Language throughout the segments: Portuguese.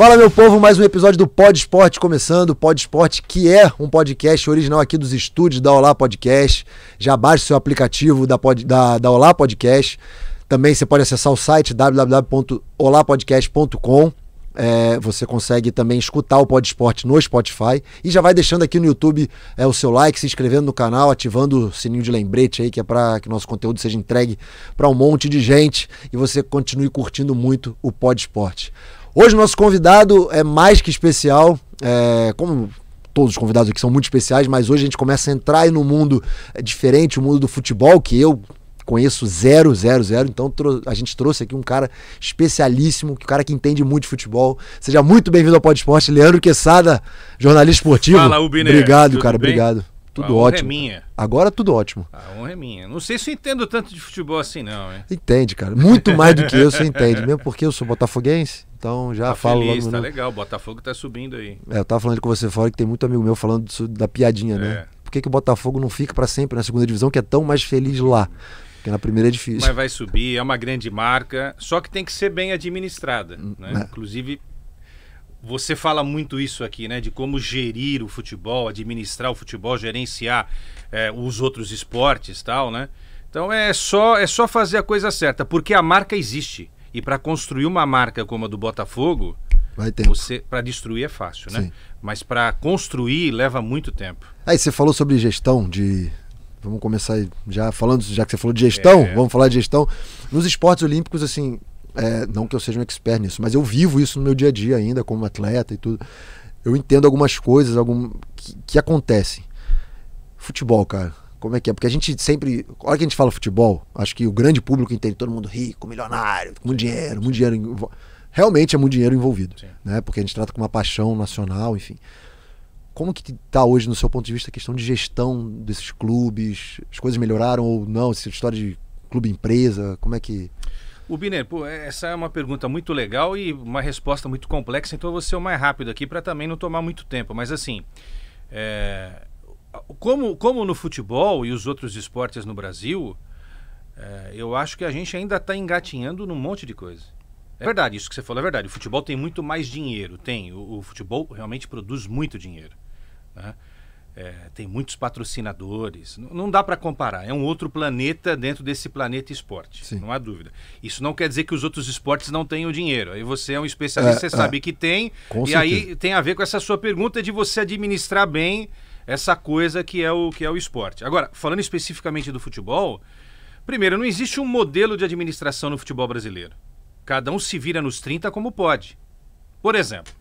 Fala meu povo, mais um episódio do Pod Esporte começando. Pod Esporte que é um podcast original aqui dos estúdios da Olá Podcast. Já baixe seu aplicativo da, pod, da, da Olá Podcast. Também você pode acessar o site www.olapodcast.com. É, você consegue também escutar o Pod Esporte no Spotify. E já vai deixando aqui no YouTube é, o seu like, se inscrevendo no canal, ativando o sininho de lembrete aí, que é para que nosso conteúdo seja entregue para um monte de gente e você continue curtindo muito o Pod Esporte. Hoje nosso convidado é mais que especial, é, como todos os convidados aqui são muito especiais, mas hoje a gente começa a entrar no mundo é, diferente, o mundo do futebol, que eu conheço zero, zero, zero. Então a gente trouxe aqui um cara especialíssimo, um cara que entende muito de futebol. Seja muito bem-vindo ao Pod Esporte, Leandro Queçada, jornalista esportivo. Fala, Ubiner. Obrigado, Tudo cara, bem? obrigado. Tudo a é ótimo. É minha. Agora tudo ótimo. A honra é minha. Não sei se eu entendo tanto de futebol assim, não, hein? Entende, cara. Muito mais do que eu, você entende. Mesmo porque eu sou botafoguense, então já tá falo feliz, logo. Tá no... legal, o Botafogo tá subindo aí. É, eu tava falando com você fora que tem muito amigo meu falando disso, da piadinha, né? é. né? Por que, que o Botafogo não fica para sempre na segunda divisão, que é tão mais feliz lá? Porque na primeira é difícil. Mas vai subir, é uma grande marca, só que tem que ser bem administrada. Hum, né? É. Inclusive, você fala muito isso aqui, né? De como gerir o futebol, administrar o futebol, gerenciar é, os outros esportes, tal, né? Então é só é só fazer a coisa certa, porque a marca existe. E para construir uma marca como a do Botafogo, vai tempo. Você para destruir é fácil, né? Sim. Mas para construir leva muito tempo. Aí você falou sobre gestão de Vamos começar já falando, já que você falou de gestão, é. vamos falar de gestão. Nos esportes olímpicos, assim, é, não que eu seja um expert nisso, mas eu vivo isso no meu dia a dia ainda como atleta e tudo. Eu entendo algumas coisas algum, que, que acontecem. Futebol, cara. Como é que é? Porque a gente sempre. A hora que a gente fala futebol, acho que o grande público entende todo mundo rico, milionário, com dinheiro, muito dinheiro. Realmente é muito dinheiro envolvido. Né? Porque a gente trata com uma paixão nacional, enfim. Como que está hoje, no seu ponto de vista, a questão de gestão desses clubes? As coisas melhoraram ou não? Essa história de clube empresa, como é que. O Biner, pô, é, essa é uma pergunta muito legal e uma resposta muito complexa, então eu vou ser o mais rápido aqui para também não tomar muito tempo. Mas assim, é, como, como no futebol e os outros esportes no Brasil, é, eu acho que a gente ainda está engatinhando num monte de coisa. É verdade, isso que você falou é verdade. O futebol tem muito mais dinheiro, tem. O, o futebol realmente produz muito dinheiro. Né? É, tem muitos patrocinadores. Não, não dá para comparar. É um outro planeta dentro desse planeta esporte. Sim. Não há dúvida. Isso não quer dizer que os outros esportes não tenham dinheiro. Aí você é um especialista, é, você é. sabe que tem. Com e certeza. aí tem a ver com essa sua pergunta de você administrar bem essa coisa que é o que é o esporte. Agora, falando especificamente do futebol, primeiro, não existe um modelo de administração no futebol brasileiro. Cada um se vira nos 30 como pode. Por exemplo,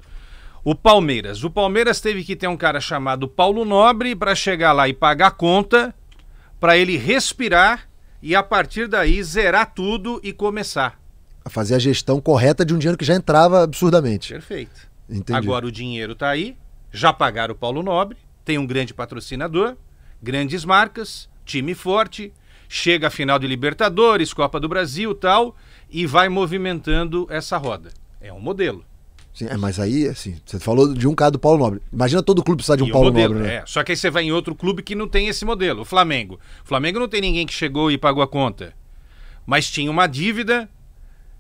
o Palmeiras. O Palmeiras teve que ter um cara chamado Paulo Nobre para chegar lá e pagar a conta, para ele respirar e a partir daí zerar tudo e começar. A fazer a gestão correta de um dinheiro que já entrava absurdamente. Perfeito. Entendi. Agora o dinheiro está aí, já pagaram o Paulo Nobre, tem um grande patrocinador, grandes marcas, time forte, chega a final de Libertadores, Copa do Brasil, tal, e vai movimentando essa roda. É um modelo. Sim, é, mas aí, assim, você falou de um cara do Paulo Nobre. Imagina todo clube precisar de um e Paulo modelo, Nobre, né? É, só que aí você vai em outro clube que não tem esse modelo. O Flamengo. O Flamengo não tem ninguém que chegou e pagou a conta. Mas tinha uma dívida,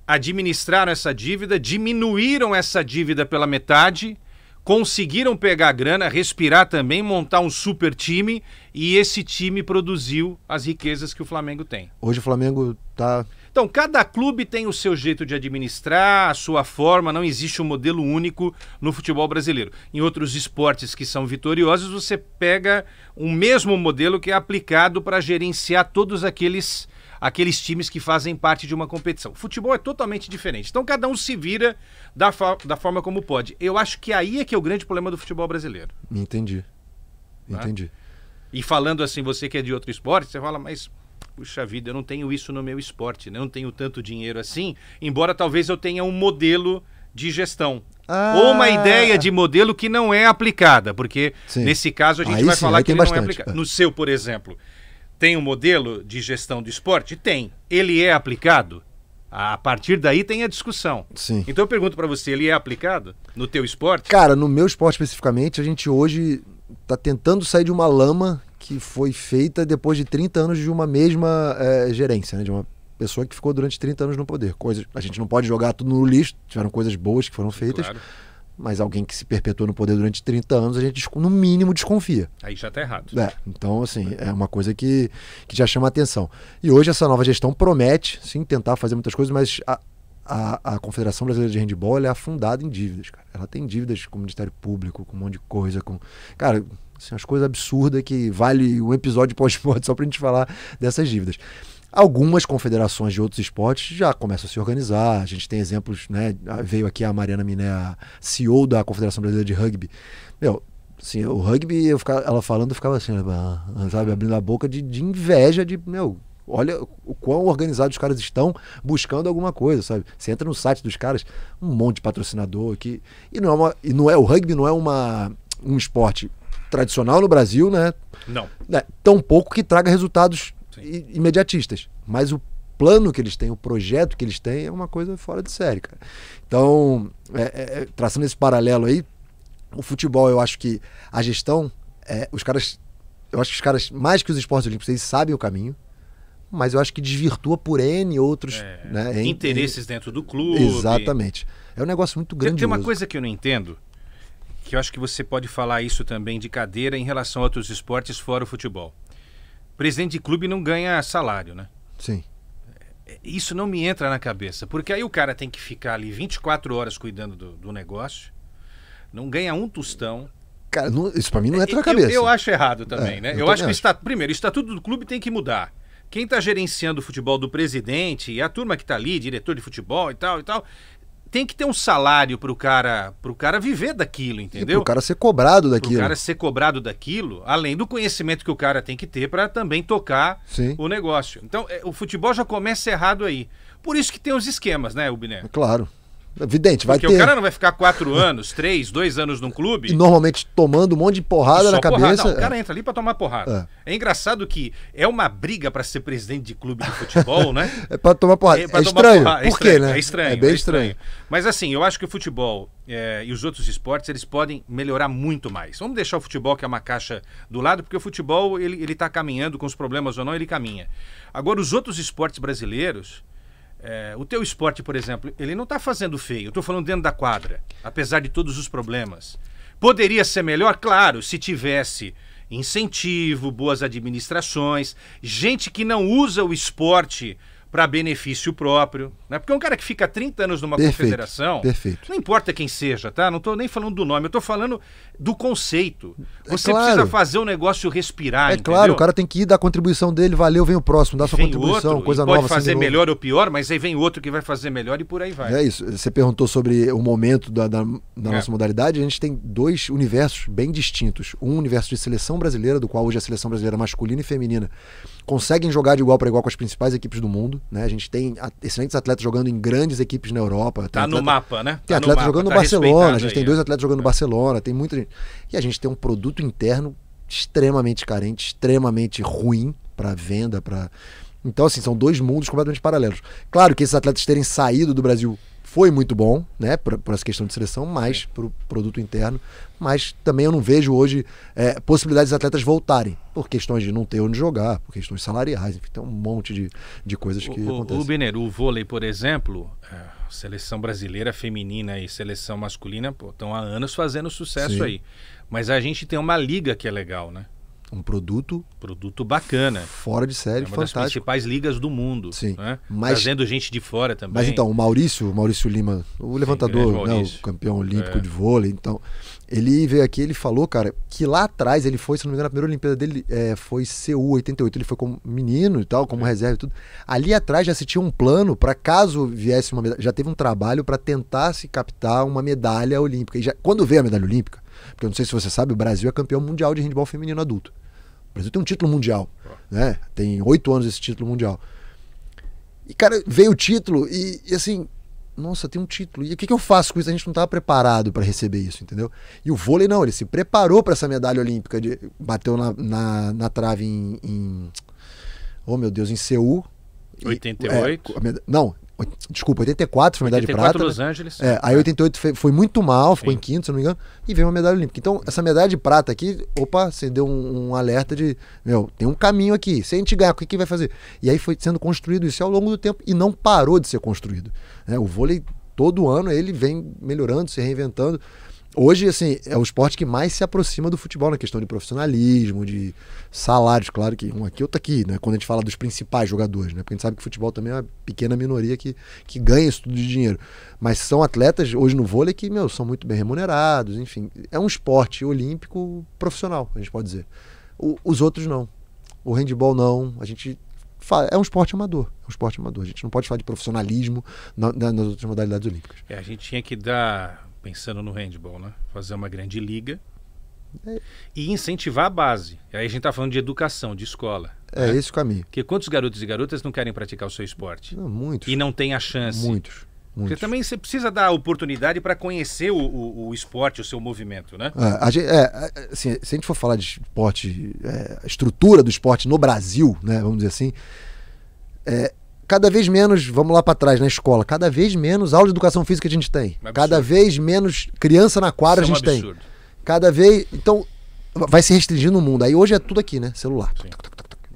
administraram essa dívida, diminuíram essa dívida pela metade, conseguiram pegar a grana, respirar também, montar um super time e esse time produziu as riquezas que o Flamengo tem. Hoje o Flamengo tá então, cada clube tem o seu jeito de administrar, a sua forma, não existe um modelo único no futebol brasileiro. Em outros esportes que são vitoriosos, você pega o um mesmo modelo que é aplicado para gerenciar todos aqueles aqueles times que fazem parte de uma competição. O futebol é totalmente diferente. Então cada um se vira da, da forma como pode. Eu acho que aí é que é o grande problema do futebol brasileiro. Entendi. Tá? Entendi. Tá? E falando assim, você que é de outro esporte, você fala, mas puxa vida, eu não tenho isso no meu esporte, né? eu não tenho tanto dinheiro assim, embora talvez eu tenha um modelo de gestão. Ah. Ou uma ah. ideia de modelo que não é aplicada, porque sim. nesse caso a gente aí vai sim, falar que não é aplicado. No seu, por exemplo, tem um modelo de gestão do esporte? Tem. Ele é aplicado? A partir daí tem a discussão. Sim. Então eu pergunto para você, ele é aplicado no teu esporte? Cara, no meu esporte especificamente, a gente hoje está tentando sair de uma lama que foi feita depois de 30 anos de uma mesma é, gerência, né? de uma pessoa que ficou durante 30 anos no poder. Coisas, a gente não pode jogar tudo no lixo, tiveram coisas boas que foram feitas. Claro. Mas alguém que se perpetuou no poder durante 30 anos, a gente, no mínimo, desconfia. Aí já está errado. É, então, assim, é uma coisa que, que já chama atenção. E hoje essa nova gestão promete, sim, tentar fazer muitas coisas, mas a, a, a, Confederação Brasileira de Handball é afundada em dívidas, cara. Ela tem dívidas com o Ministério Público, com um monte de coisa, com. Cara, Assim, as coisas absurdas que vale um episódio pós-esporte só para a gente falar dessas dívidas. Algumas confederações de outros esportes já começam a se organizar. A gente tem exemplos, né? Veio aqui a Mariana Miné, a CEO da Confederação Brasileira de Rugby. Meu, assim, o rugby, eu ficava, ela falando, eu ficava assim, né, ah, sabe, abrindo a boca de, de inveja de, meu, olha o quão organizados os caras estão buscando alguma coisa, sabe? Você entra no site dos caras, um monte de patrocinador aqui. E não é, uma, e não é o rugby não é uma, um esporte tradicional no Brasil, né? Não. É, tão pouco que traga resultados imediatistas. Mas o plano que eles têm, o projeto que eles têm é uma coisa fora de série, cara. Então, é, é, é traçando esse paralelo aí, o futebol, eu acho que a gestão, é, os caras, eu acho que os caras, mais que os esportes olímpicos, eles sabem o caminho, mas eu acho que desvirtua por N outros é, né, interesses em, em... dentro do clube. Exatamente. É um negócio muito grande. Tem uma coisa que eu não entendo que eu acho que você pode falar isso também de cadeira em relação a outros esportes fora o futebol. Presidente de clube não ganha salário, né? Sim. É, isso não me entra na cabeça, porque aí o cara tem que ficar ali 24 horas cuidando do, do negócio, não ganha um tostão, Cara, não, isso para mim não é, entra na cabeça. Eu, eu acho errado também, é, né? Eu, eu acho que, acho. Está, primeiro, o estatuto do clube tem que mudar. Quem está gerenciando o futebol do presidente e a turma que está ali, diretor de futebol e tal e tal, tem que ter um salário o cara, cara viver daquilo, entendeu? o cara ser cobrado daquilo. o cara ser cobrado daquilo, além do conhecimento que o cara tem que ter para também tocar Sim. o negócio. Então, é, o futebol já começa errado aí. Por isso que tem os esquemas, né, Ubiné? É claro. Evidente, vai Porque ter. Porque o cara não vai ficar quatro anos, três, dois anos num clube. E normalmente tomando um monte de porrada na porrada. cabeça. o cara entra ali para tomar porrada. É. é. engraçado que é uma briga para ser presidente de clube de futebol, né? é para tomar porrada. É, é estranho. Porrada. É Por quê, né? É estranho. É bem é estranho. estranho. Mas assim, eu acho que o futebol eh, e os outros esportes, eles podem melhorar muito mais. Vamos deixar o futebol, que é uma caixa do lado, porque o futebol, ele, ele tá caminhando, com os problemas ou não, ele caminha. Agora, os outros esportes brasileiros, é, o teu esporte, por exemplo, ele não está fazendo feio. Eu estou falando dentro da quadra, apesar de todos os problemas. Poderia ser melhor, claro, se tivesse incentivo, boas administrações, gente que não usa o esporte para benefício próprio, né? Porque um cara que fica 30 anos numa perfeito, confederação, perfeito. não importa quem seja, tá? Não estou nem falando do nome, eu estou falando do conceito. É você é claro. precisa fazer o negócio respirar. É entendeu? claro, o cara tem que ir da contribuição dele, valeu, vem o próximo, dá sua contribuição, outro, coisa pode nova. Pode fazer melhor ou pior, mas aí vem outro que vai fazer melhor e por aí vai. É isso. Você perguntou sobre o momento da, da, da é. nossa modalidade. A gente tem dois universos bem distintos. Um universo de seleção brasileira, do qual hoje a seleção brasileira é masculina e feminina conseguem jogar de igual para igual com as principais equipes do mundo. Né? A gente tem excelentes atletas jogando em grandes equipes na Europa. Tá atleta, no mapa, né? tem atleta jogando tá no tá Barcelona, a gente aí, tem dois é. atletas jogando no Barcelona, tem gente. E a gente tem um produto interno extremamente carente, extremamente ruim para venda, para então assim são dois mundos completamente paralelos. Claro que esses atletas terem saído do Brasil foi muito bom, né, para essa questão de seleção, mais para o produto interno, mas também eu não vejo hoje é, possibilidades de atletas voltarem, por questões de não ter onde jogar, por questões salariais, enfim, tem um monte de, de coisas que o, acontecem. O bineiro, o vôlei, por exemplo, é, seleção brasileira feminina e seleção masculina estão há anos fazendo sucesso Sim. aí. Mas a gente tem uma liga que é legal, né? Um produto. Produto bacana. Fora de série, é uma fantástico. Uma das principais ligas do mundo. Sim. Né? Mas, Trazendo gente de fora também. Mas então, o Maurício, o Maurício Lima, o levantador, Sim, né, o campeão olímpico é. de vôlei, então. Ele veio aqui, ele falou, cara, que lá atrás ele foi, se não me engano, a primeira Olimpíada dele é, foi CU 88. Ele foi como menino e tal, como é. reserva e tudo. Ali atrás já se tinha um plano para caso viesse uma medalha. Já teve um trabalho para tentar se captar uma medalha olímpica. E já, quando veio a medalha olímpica, porque eu não sei se você sabe, o Brasil é campeão mundial de handball feminino adulto. O Brasil tem um título mundial, né? Tem oito anos esse título mundial. E, cara, veio o título e, e assim, nossa, tem um título. E o que, que eu faço com isso? A gente não estava preparado para receber isso, entendeu? E o vôlei não, ele se preparou para essa medalha olímpica. De, bateu na, na, na trave em, em, Oh, meu Deus, em Seul. 88? E, é, não, Desculpa, 84 foi medalha 84 de prata. Los né? Angeles. É, aí 88 é. foi, foi muito mal, ficou Sim. em quinto, se não me engano, e veio uma medalha olímpica. Então, essa medalha de prata aqui, opa, acendeu um, um alerta de, meu, tem um caminho aqui. Se a gente ganhar, o que, que vai fazer? E aí foi sendo construído isso ao longo do tempo e não parou de ser construído. Né? O vôlei, todo ano, ele vem melhorando, se reinventando hoje, assim, é o esporte que mais se aproxima do futebol na questão de profissionalismo, de salários. Claro que um aqui, outro aqui, né? Quando a gente fala dos principais jogadores, né? Porque a gente sabe que o futebol também é uma pequena minoria que, que ganha isso tudo de dinheiro. Mas são atletas, hoje no vôlei, que, meu, são muito bem remunerados, enfim. É um esporte olímpico profissional, a gente pode dizer. O, os outros não. O handball não. A gente é um esporte amador. É um esporte amador. A gente não pode falar de profissionalismo na, na, nas outras modalidades olímpicas. É, a gente tinha que dar pensando no handball, né? Fazer uma grande liga é. e incentivar a base. Aí a gente está falando de educação, de escola. É né? esse o caminho. Porque quantos garotos e garotas não querem praticar o seu esporte? Não, muitos. E não tem a chance. Muitos. Muitos. Porque também você precisa dar oportunidade para conhecer o, o, o, esporte, o seu movimento, né? É, gente, é, é, assim, se a gente for falar de esporte, é, a estrutura do esporte no Brasil, né, vamos dizer assim, é cada vez menos, vamos lá para trás, na escola, cada vez menos aula de educação física a gente tem. É cada vez menos criança na quadra Isso a gente é um tem. Cada vez. Então, vai se restringindo o mundo. Aí hoje é tudo aqui, né? Celular.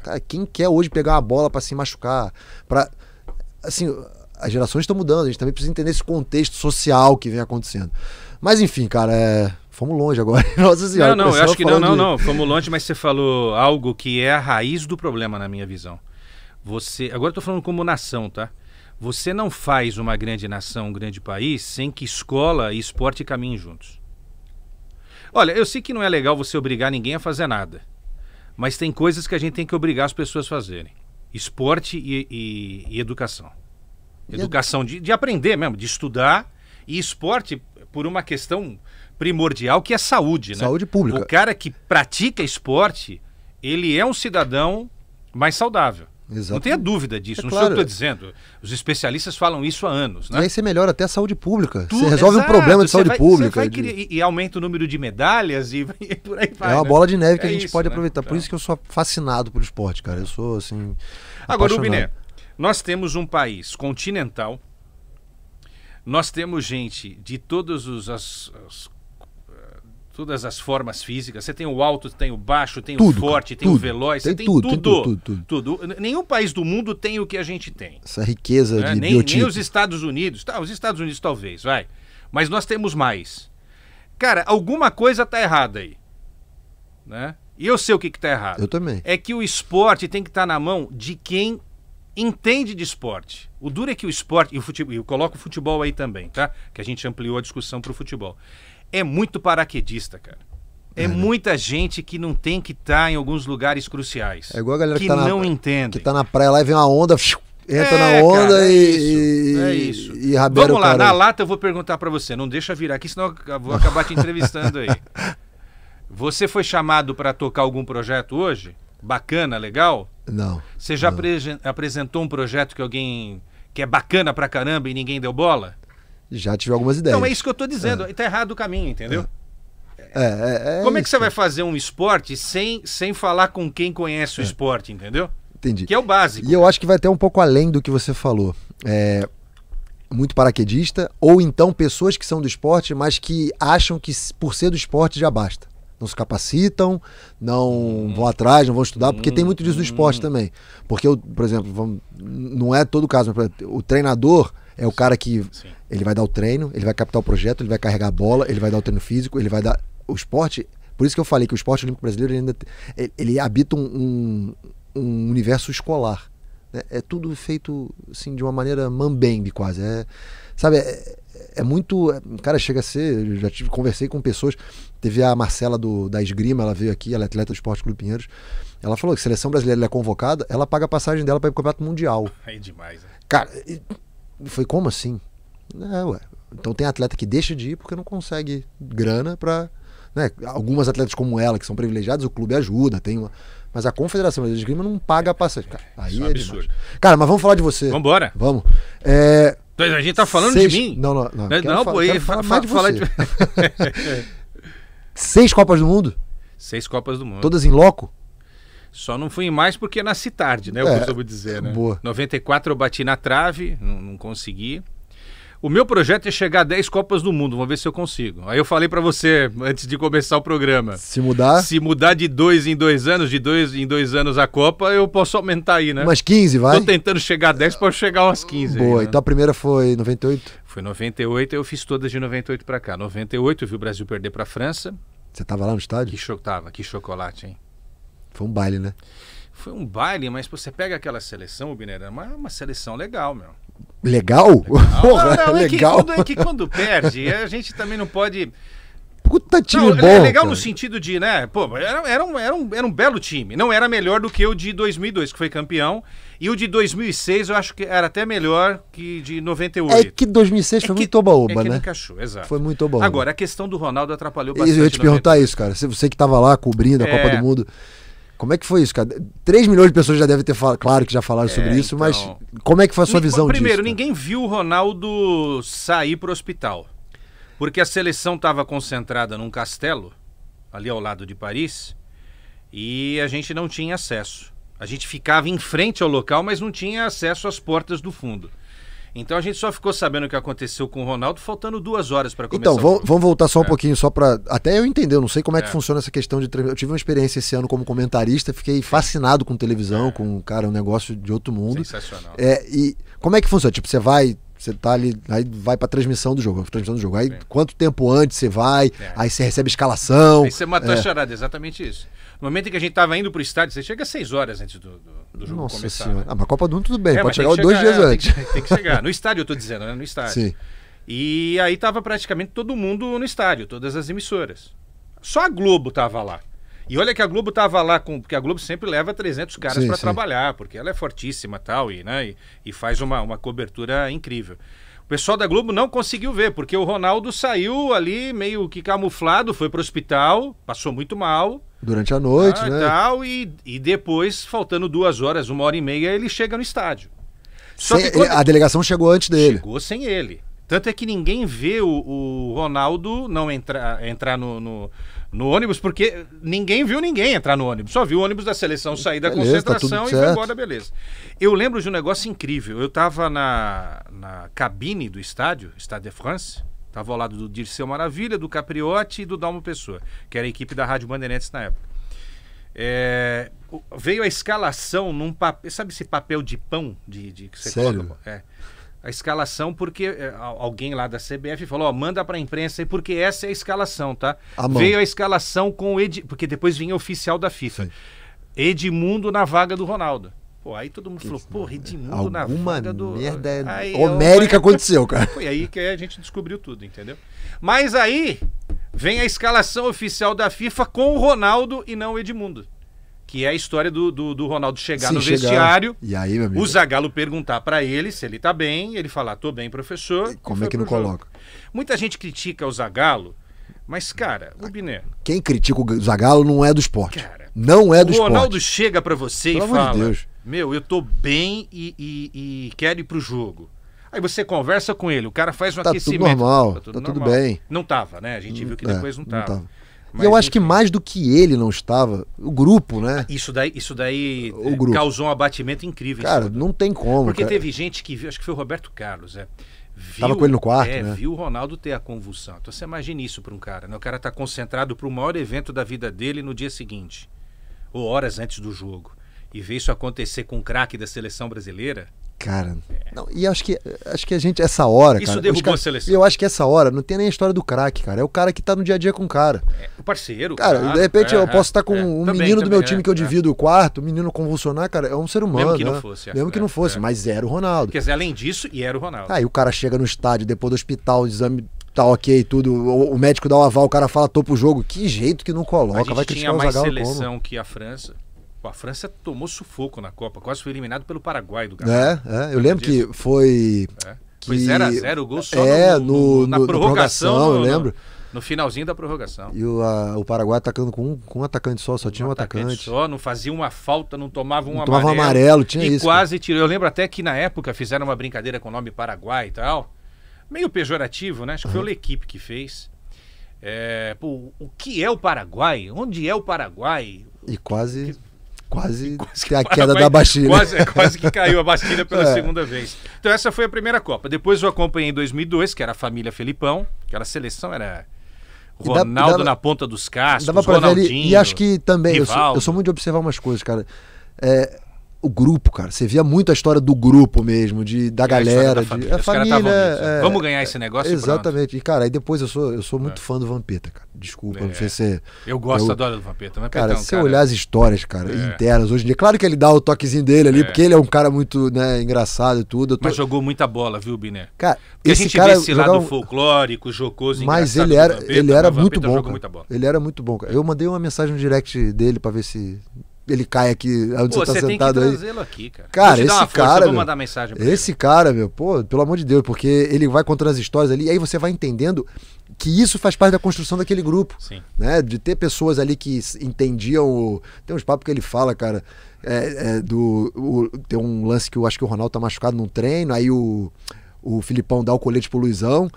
Cara, quem quer hoje pegar uma bola para se machucar? para Assim, as gerações estão mudando, a gente também precisa entender esse contexto social que vem acontecendo. Mas enfim, cara, é... fomos longe agora. Nossa senhora. Não, não, eu acho que não, não, de... não. Fomos longe, mas você falou algo que é a raiz do problema, na minha visão. Você, agora estou falando como nação, tá? Você não faz uma grande nação, um grande país, sem que escola e esporte caminhem juntos. Olha, eu sei que não é legal você obrigar ninguém a fazer nada, mas tem coisas que a gente tem que obrigar as pessoas a fazerem: esporte e, e, e educação. Educação de, de aprender mesmo, de estudar, e esporte por uma questão primordial que é saúde, né? Saúde pública. O cara que pratica esporte, ele é um cidadão mais saudável. Exato. Não tenha dúvida disso. É não claro. sei o que estou dizendo. Os especialistas falam isso há anos. Né? E aí você melhora até a saúde pública. Tu... Você resolve Exato. um problema de você saúde vai, pública. De... E, e, aumenta o número de medalhas e, e por aí vai. É uma né? bola de neve que é a gente isso, pode né? aproveitar. Então... Por é. isso que eu sou fascinado pelo esporte, cara. Eu sou assim. Agora, Rubiné, nós temos um país continental. Nós temos gente de todas as todas as formas físicas. Você tem o alto, tem o baixo, tem tudo, o forte, tem tudo, o veloz, tem, tem tudo, tudo, tudo, tudo, tudo. Nenhum país do mundo tem o que a gente tem. Essa riqueza né? de nem, nem os Estados Unidos, tá, os Estados Unidos talvez, vai. Mas nós temos mais. Cara, alguma coisa tá errada aí, né? E eu sei o que está errado. Eu também. É que o esporte tem que estar tá na mão de quem entende de esporte. O duro é que o esporte, e o futebol, eu coloco o futebol aí também, tá? Que a gente ampliou a discussão para o futebol é muito paraquedista, cara. É, é muita gente que não tem que estar tá em alguns lugares cruciais. É igual a galera que, que tá não entende. Que tá na praia lá e vem uma onda, entra é, na onda cara, é e, é isso, e, é isso. Vamos lá, na lata eu vou perguntar para você. Não deixa virar aqui, senão eu vou acabar te entrevistando aí. Você foi chamado para tocar algum projeto hoje? Bacana, legal? Não. Você já não. apresentou um projeto que alguém que é bacana pra caramba e ninguém deu bola? Já tive algumas ideias. Então é isso que eu estou dizendo. Está é. Tá errado o caminho, entendeu? É. é, é, é Como é que você vai fazer um esporte sem, sem falar com quem conhece o esporte, entendeu? Entendi. Que é o básico. E eu acho que vai até um pouco além do que você falou. É, muito paraquedista, ou então pessoas que são do esporte, mas que acham que por ser do esporte já basta. Não se capacitam, não hum. vão atrás, não vão estudar, porque hum. tem muito disso do esporte também. Porque, eu, por exemplo, não é todo o caso, mas o treinador é o cara que Sim. ele vai dar o treino, ele vai captar o projeto, ele vai carregar a bola, ele vai dar o treino físico, ele vai dar o esporte. Por isso que eu falei que o esporte olímpico brasileiro ele ainda ele, ele habita um, um, um, universo escolar. Né? É tudo feito assim de uma maneira mambembe quase. É, sabe? É, é, é muito. É, cara, chega a ser. Eu já tive, conversei com pessoas. Teve a Marcela do, da Esgrima, ela veio aqui, ela é atleta do Esporte Clube Pinheiros. Ela falou que a seleção brasileira é convocada, ela paga a passagem dela para ir para o Campeonato Mundial. É demais, né? Cara, foi como assim? É, ué. Então tem atleta que deixa de ir porque não consegue grana para né? Algumas atletas como ela, que são privilegiadas, o clube ajuda, tem uma... Mas a Confederação Brasileira de Esgrima não paga a passagem. Cara, é aí é, é absurdo. Demais. Cara, mas vamos falar de você. Vambora. Vamos. É... Então, a gente tá falando Seis... de mim? Não, não, não. Não, não pô, aí fala, mais de falar de... Seis Copas do Mundo? Seis Copas do Mundo. Todas em loco? Só não fui mais porque nasci tarde, né? É, eu é, costumo dizer, né? Boa. 94 eu bati na trave, não, não consegui. O meu projeto é chegar a 10 Copas do Mundo, vamos ver se eu consigo. Aí eu falei para você antes de começar o programa. Se mudar? Se mudar de dois em dois anos, de dois em dois anos a Copa, eu posso aumentar aí, né? Umas 15, vai? Tô tentando chegar a 10 para chegar umas 15. Boa, aí, né? então a primeira foi 98? Foi 98, eu fiz todas de 98 para cá. 98 eu vi o Brasil perder para a França. Você tava lá no estádio? Que cho tava, que chocolate, hein? Foi um baile, né? Foi um baile, mas você pega aquela seleção, Binera, é uma, uma seleção legal, meu. Legal? legal. Porra, não, é legal. Que quando, é que quando perde, a gente também não pode. Puta time não, é bom. É legal cara. no sentido de, né? Pô, era, era, um, era, um, era um belo time. Não era melhor do que o de 2002, que foi campeão. E o de 2006 eu acho que era até melhor que de 98. É que 2006 é foi que, muito oba-oba, é né? encaixou, exato. Foi muito oba Agora, a questão do Ronaldo atrapalhou bastante. Eu ia te perguntar 90. isso, cara. Você que estava lá cobrindo a é... Copa do Mundo. Como é que foi isso, cara? 3 milhões de pessoas já devem ter falado, claro que já falaram é, sobre isso, então... mas como é que foi a sua N visão Primeiro, disso, ninguém viu o Ronaldo sair para o hospital. Porque a seleção estava concentrada num castelo, ali ao lado de Paris, e a gente não tinha acesso. A gente ficava em frente ao local, mas não tinha acesso às portas do fundo. Então a gente só ficou sabendo o que aconteceu com o Ronaldo faltando duas horas para então, começar. Então, vamos, vamos voltar só um é. pouquinho, só para. Até eu entender, eu não sei como é, é, que funciona essa questão de. Eu tive uma experiência esse ano como comentarista, fiquei fascinado com televisão, é. com, cara, é um negócio de outro mundo. Sensacional. É, e como é que funciona? Tipo, você vai você tá ali, aí vai pra transmissão do jogo, transmissão do jogo. Aí quanto tempo antes você vai, é. aí você recebe escalação. Aí você matou é. a charada, exatamente isso. No momento em que a gente tava indo pro estádio, você chega seis horas antes do, do, do jogo Nossa começar. Senhora. Né? Ah, mas Copa do Mundo tudo bem, é, pode chegar, chegar dois dias antes. Tem que, tem que, chegar. No estádio, eu tô dizendo, né? No estádio. Sim. E aí tava praticamente todo mundo no estádio, todas as emissoras. Só a Globo tava lá. E olha que a Globo tava lá com, porque a Globo sempre leva 300 caras para trabalhar, porque ela é fortíssima, tal, e, né, e, e faz uma, uma cobertura incrível. O pessoal da Globo não conseguiu ver, porque o Ronaldo saiu ali meio que camuflado, foi pro hospital, passou muito mal. Durante a noite, ah, né? Tal, e, e depois, faltando duas horas, uma hora e meia, ele chega no estádio. Só sem, quando... A delegação chegou antes dele. Chegou sem ele. Tanto é que ninguém vê o, o Ronaldo não entra, entrar no, no, no ônibus, porque ninguém viu ninguém entrar no ônibus. Só viu o ônibus da seleção sair da beleza, tá concentração tá e foi embora, beleza. Eu lembro de um negócio incrível. Eu estava na, na cabine do estádio, Stade de France. Estava ao lado do Dirceu Maravilha, do Capriotti e do Dalmo Pessoa, que era a equipe da Rádio Bandeirantes na época. É, veio a escalação num papel. Sabe esse papel de pão de, de que você Sério? coloca? É a escalação porque eh, alguém lá da CBF falou, ó, manda para a imprensa aí porque essa é a escalação, tá? A Veio a escalação com o Ed, porque depois vinha oficial da FIFA. Sim. Edmundo na vaga do Ronaldo. Pô, aí todo mundo que falou, porra, Edmundo na vaga do. Merda é... aí, homérica eu... aconteceu, cara. Foi aí que a gente descobriu tudo, entendeu? Mas aí vem a escalação oficial da FIFA com o Ronaldo e não o Edmundo que é a história do, do, do Ronaldo chegar Sim, no chegar. vestiário, e aí, meu amigo? o Zagallo perguntar para ele se ele tá bem, ele falar, tô bem, professor. E como e é que não coloca? Muita gente critica o Zagallo, mas, cara, ah, o Biné... Quem critica o Zagallo não é do esporte. Cara, não é do o esporte. O Ronaldo chega para você Pelo e fala, Deus. meu, eu tô bem e, e, e quero ir pro jogo. Aí você conversa com ele, o cara faz um tá aquecimento. Tudo normal, tá tudo, tá tudo bem. Não tava, né? A gente hum, viu que é, depois não tava. Não tava. Mas, e eu acho que mais do que ele não estava, o grupo, né? Ah, isso daí, isso daí o é, grupo. causou um abatimento incrível. Cara, não tem como. Porque cara. teve gente que viu, acho que foi o Roberto Carlos, é. Viu, Tava com ele no quarto, é, né? viu o Ronaldo ter a convulsão. Então você imagina isso para um cara, né? O cara tá concentrado para o maior evento da vida dele no dia seguinte, ou horas antes do jogo, e ver isso acontecer com um craque da seleção brasileira, Cara. Não, e acho que, acho que a gente, essa hora. Isso cara, derrubou cara, a seleção. Eu acho que essa hora não tem nem a história do craque, cara. É o cara que tá no dia a dia com o cara. É, o parceiro. Cara, claro, de repente é, eu posso estar tá com é, um também, menino também, do meu é, time que eu é. divido o quarto, o menino convulsionar, cara. É um ser humano. Mesmo que né? não fosse. Mesmo que é, não fosse, mas era o Ronaldo. Quer dizer, além disso, e era o Ronaldo. Aí o cara chega no estádio, depois do hospital, o exame tá ok, tudo. O, o médico dá o um aval, o cara fala, topo o jogo. Que jeito que não coloca, vai criticar tinha mais o seleção como? que a França. Pô, a França tomou sufoco na Copa, quase foi eliminado pelo Paraguai do Galo. É, é, eu lembro que foi. É. Que... Foi 0x0, o gol só é, no, no, na no, prorrogação, eu lembro. No finalzinho da prorrogação. E o, a, o Paraguai atacando com um, com um atacante só, só um tinha um atacante. atacante. Só, não fazia uma falta, não tomava um não amarelo. Tomava um amarelo, tinha e isso. E quase tirou. Eu lembro até que na época fizeram uma brincadeira com o nome Paraguai e tal. Meio pejorativo, né? Acho que foi uhum. o equipe que fez. É, pô, o que é o Paraguai? Onde é o Paraguai? E quase. Que quase, quase que, a queda da Bastilha. Quase, é, quase, que caiu a Bastilha pela é. segunda vez. Então essa foi a primeira Copa. Depois eu acompanhei em 2002, que era a família Felipão, que era a seleção, era Ronaldo dava, na ponta dos cascos, dava pra Ronaldinho, ver ali, E acho que também, eu sou, eu sou, muito de observar umas coisas, cara. É, o grupo, cara. Você via muito a história do grupo mesmo, de, da e galera. A da família. De, a família é, Vamos ganhar esse negócio Exatamente. E, e, cara, aí depois eu sou, eu sou muito é. fã do Vampeta, cara. Desculpa, é. não sei se. Eu gosto, eu, adoro do Vampeta. Vampetão, cara, se você olhar as histórias, cara, é. internas hoje em dia. Claro que ele dá o toquezinho dele ali, é. porque ele é um cara muito né, engraçado e tudo. Tô... Mas jogou muita bola, viu, Biné? Cara, porque esse a gente cara vê esse lado um... folclórico, jocoso, Mas ele era, Vampeta, ele era muito bom. Ele era muito bom, cara. Eu mandei uma mensagem no direct dele pra ver se ele cai aqui onde pô, você tá você sentado tem que trazê-lo aqui, cara. Cara, esse força, cara, vou mandar mensagem pra Esse ele. cara, meu, pô, pelo amor de Deus, porque ele vai contando as histórias ali e aí você vai entendendo que isso faz parte da construção daquele grupo, Sim. né? De ter pessoas ali que entendiam o... tem uns papos que ele fala, cara, é, é do o... tem um lance que eu acho que o Ronaldo tá machucado no treino, aí o o Filipão dá o colete pro Luizão.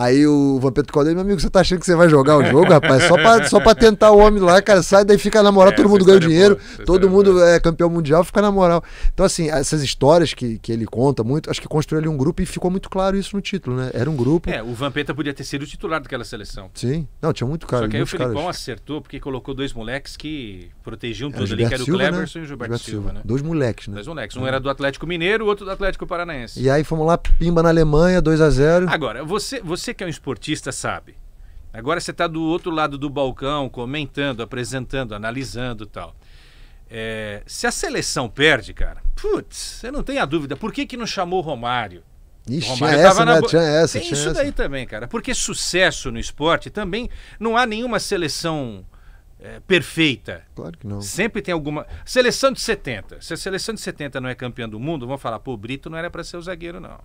Aí o Vampeta Caldeira, meu amigo, você tá achando que você vai jogar o jogo, rapaz? Só pra, só pra tentar o homem lá, cara, sai daí fica na moral, é, todo mundo ganha é dinheiro, boa, todo é mundo boa. é campeão mundial, fica na moral. Então, assim, essas histórias que, que ele conta muito, acho que construiu ali um grupo e ficou muito claro isso no título, né? Era um grupo. É, o Vampeta podia ter sido o titular daquela seleção. Sim, não, tinha muito cara. Só que aí o Filipão caras. acertou porque colocou dois moleques que protegiam é, tudo ali, que era o Cleberson né? e o Gilberto, Gilberto Silva, Silva, né? Dois moleques, né? Dois moleques. Um é. era do Atlético Mineiro, o outro do Atlético Paranaense. E aí fomos lá, pimba na Alemanha, 2 a 0 Agora, você, você você que é um esportista sabe. Agora você está do outro lado do balcão, comentando, apresentando, analisando tal. É, se a seleção perde, cara, putz, você não tem a dúvida. Por que, que não chamou Romário? Ixi, Romário tinha essa, né? Tinha essa, tem tinha isso essa. daí também, cara. Porque sucesso no esporte também não há nenhuma seleção é, perfeita. Claro que não. Sempre tem alguma. Seleção de 70. Se a seleção de 70 não é campeã do mundo, vão falar, pô, o Brito não era para ser o zagueiro, não.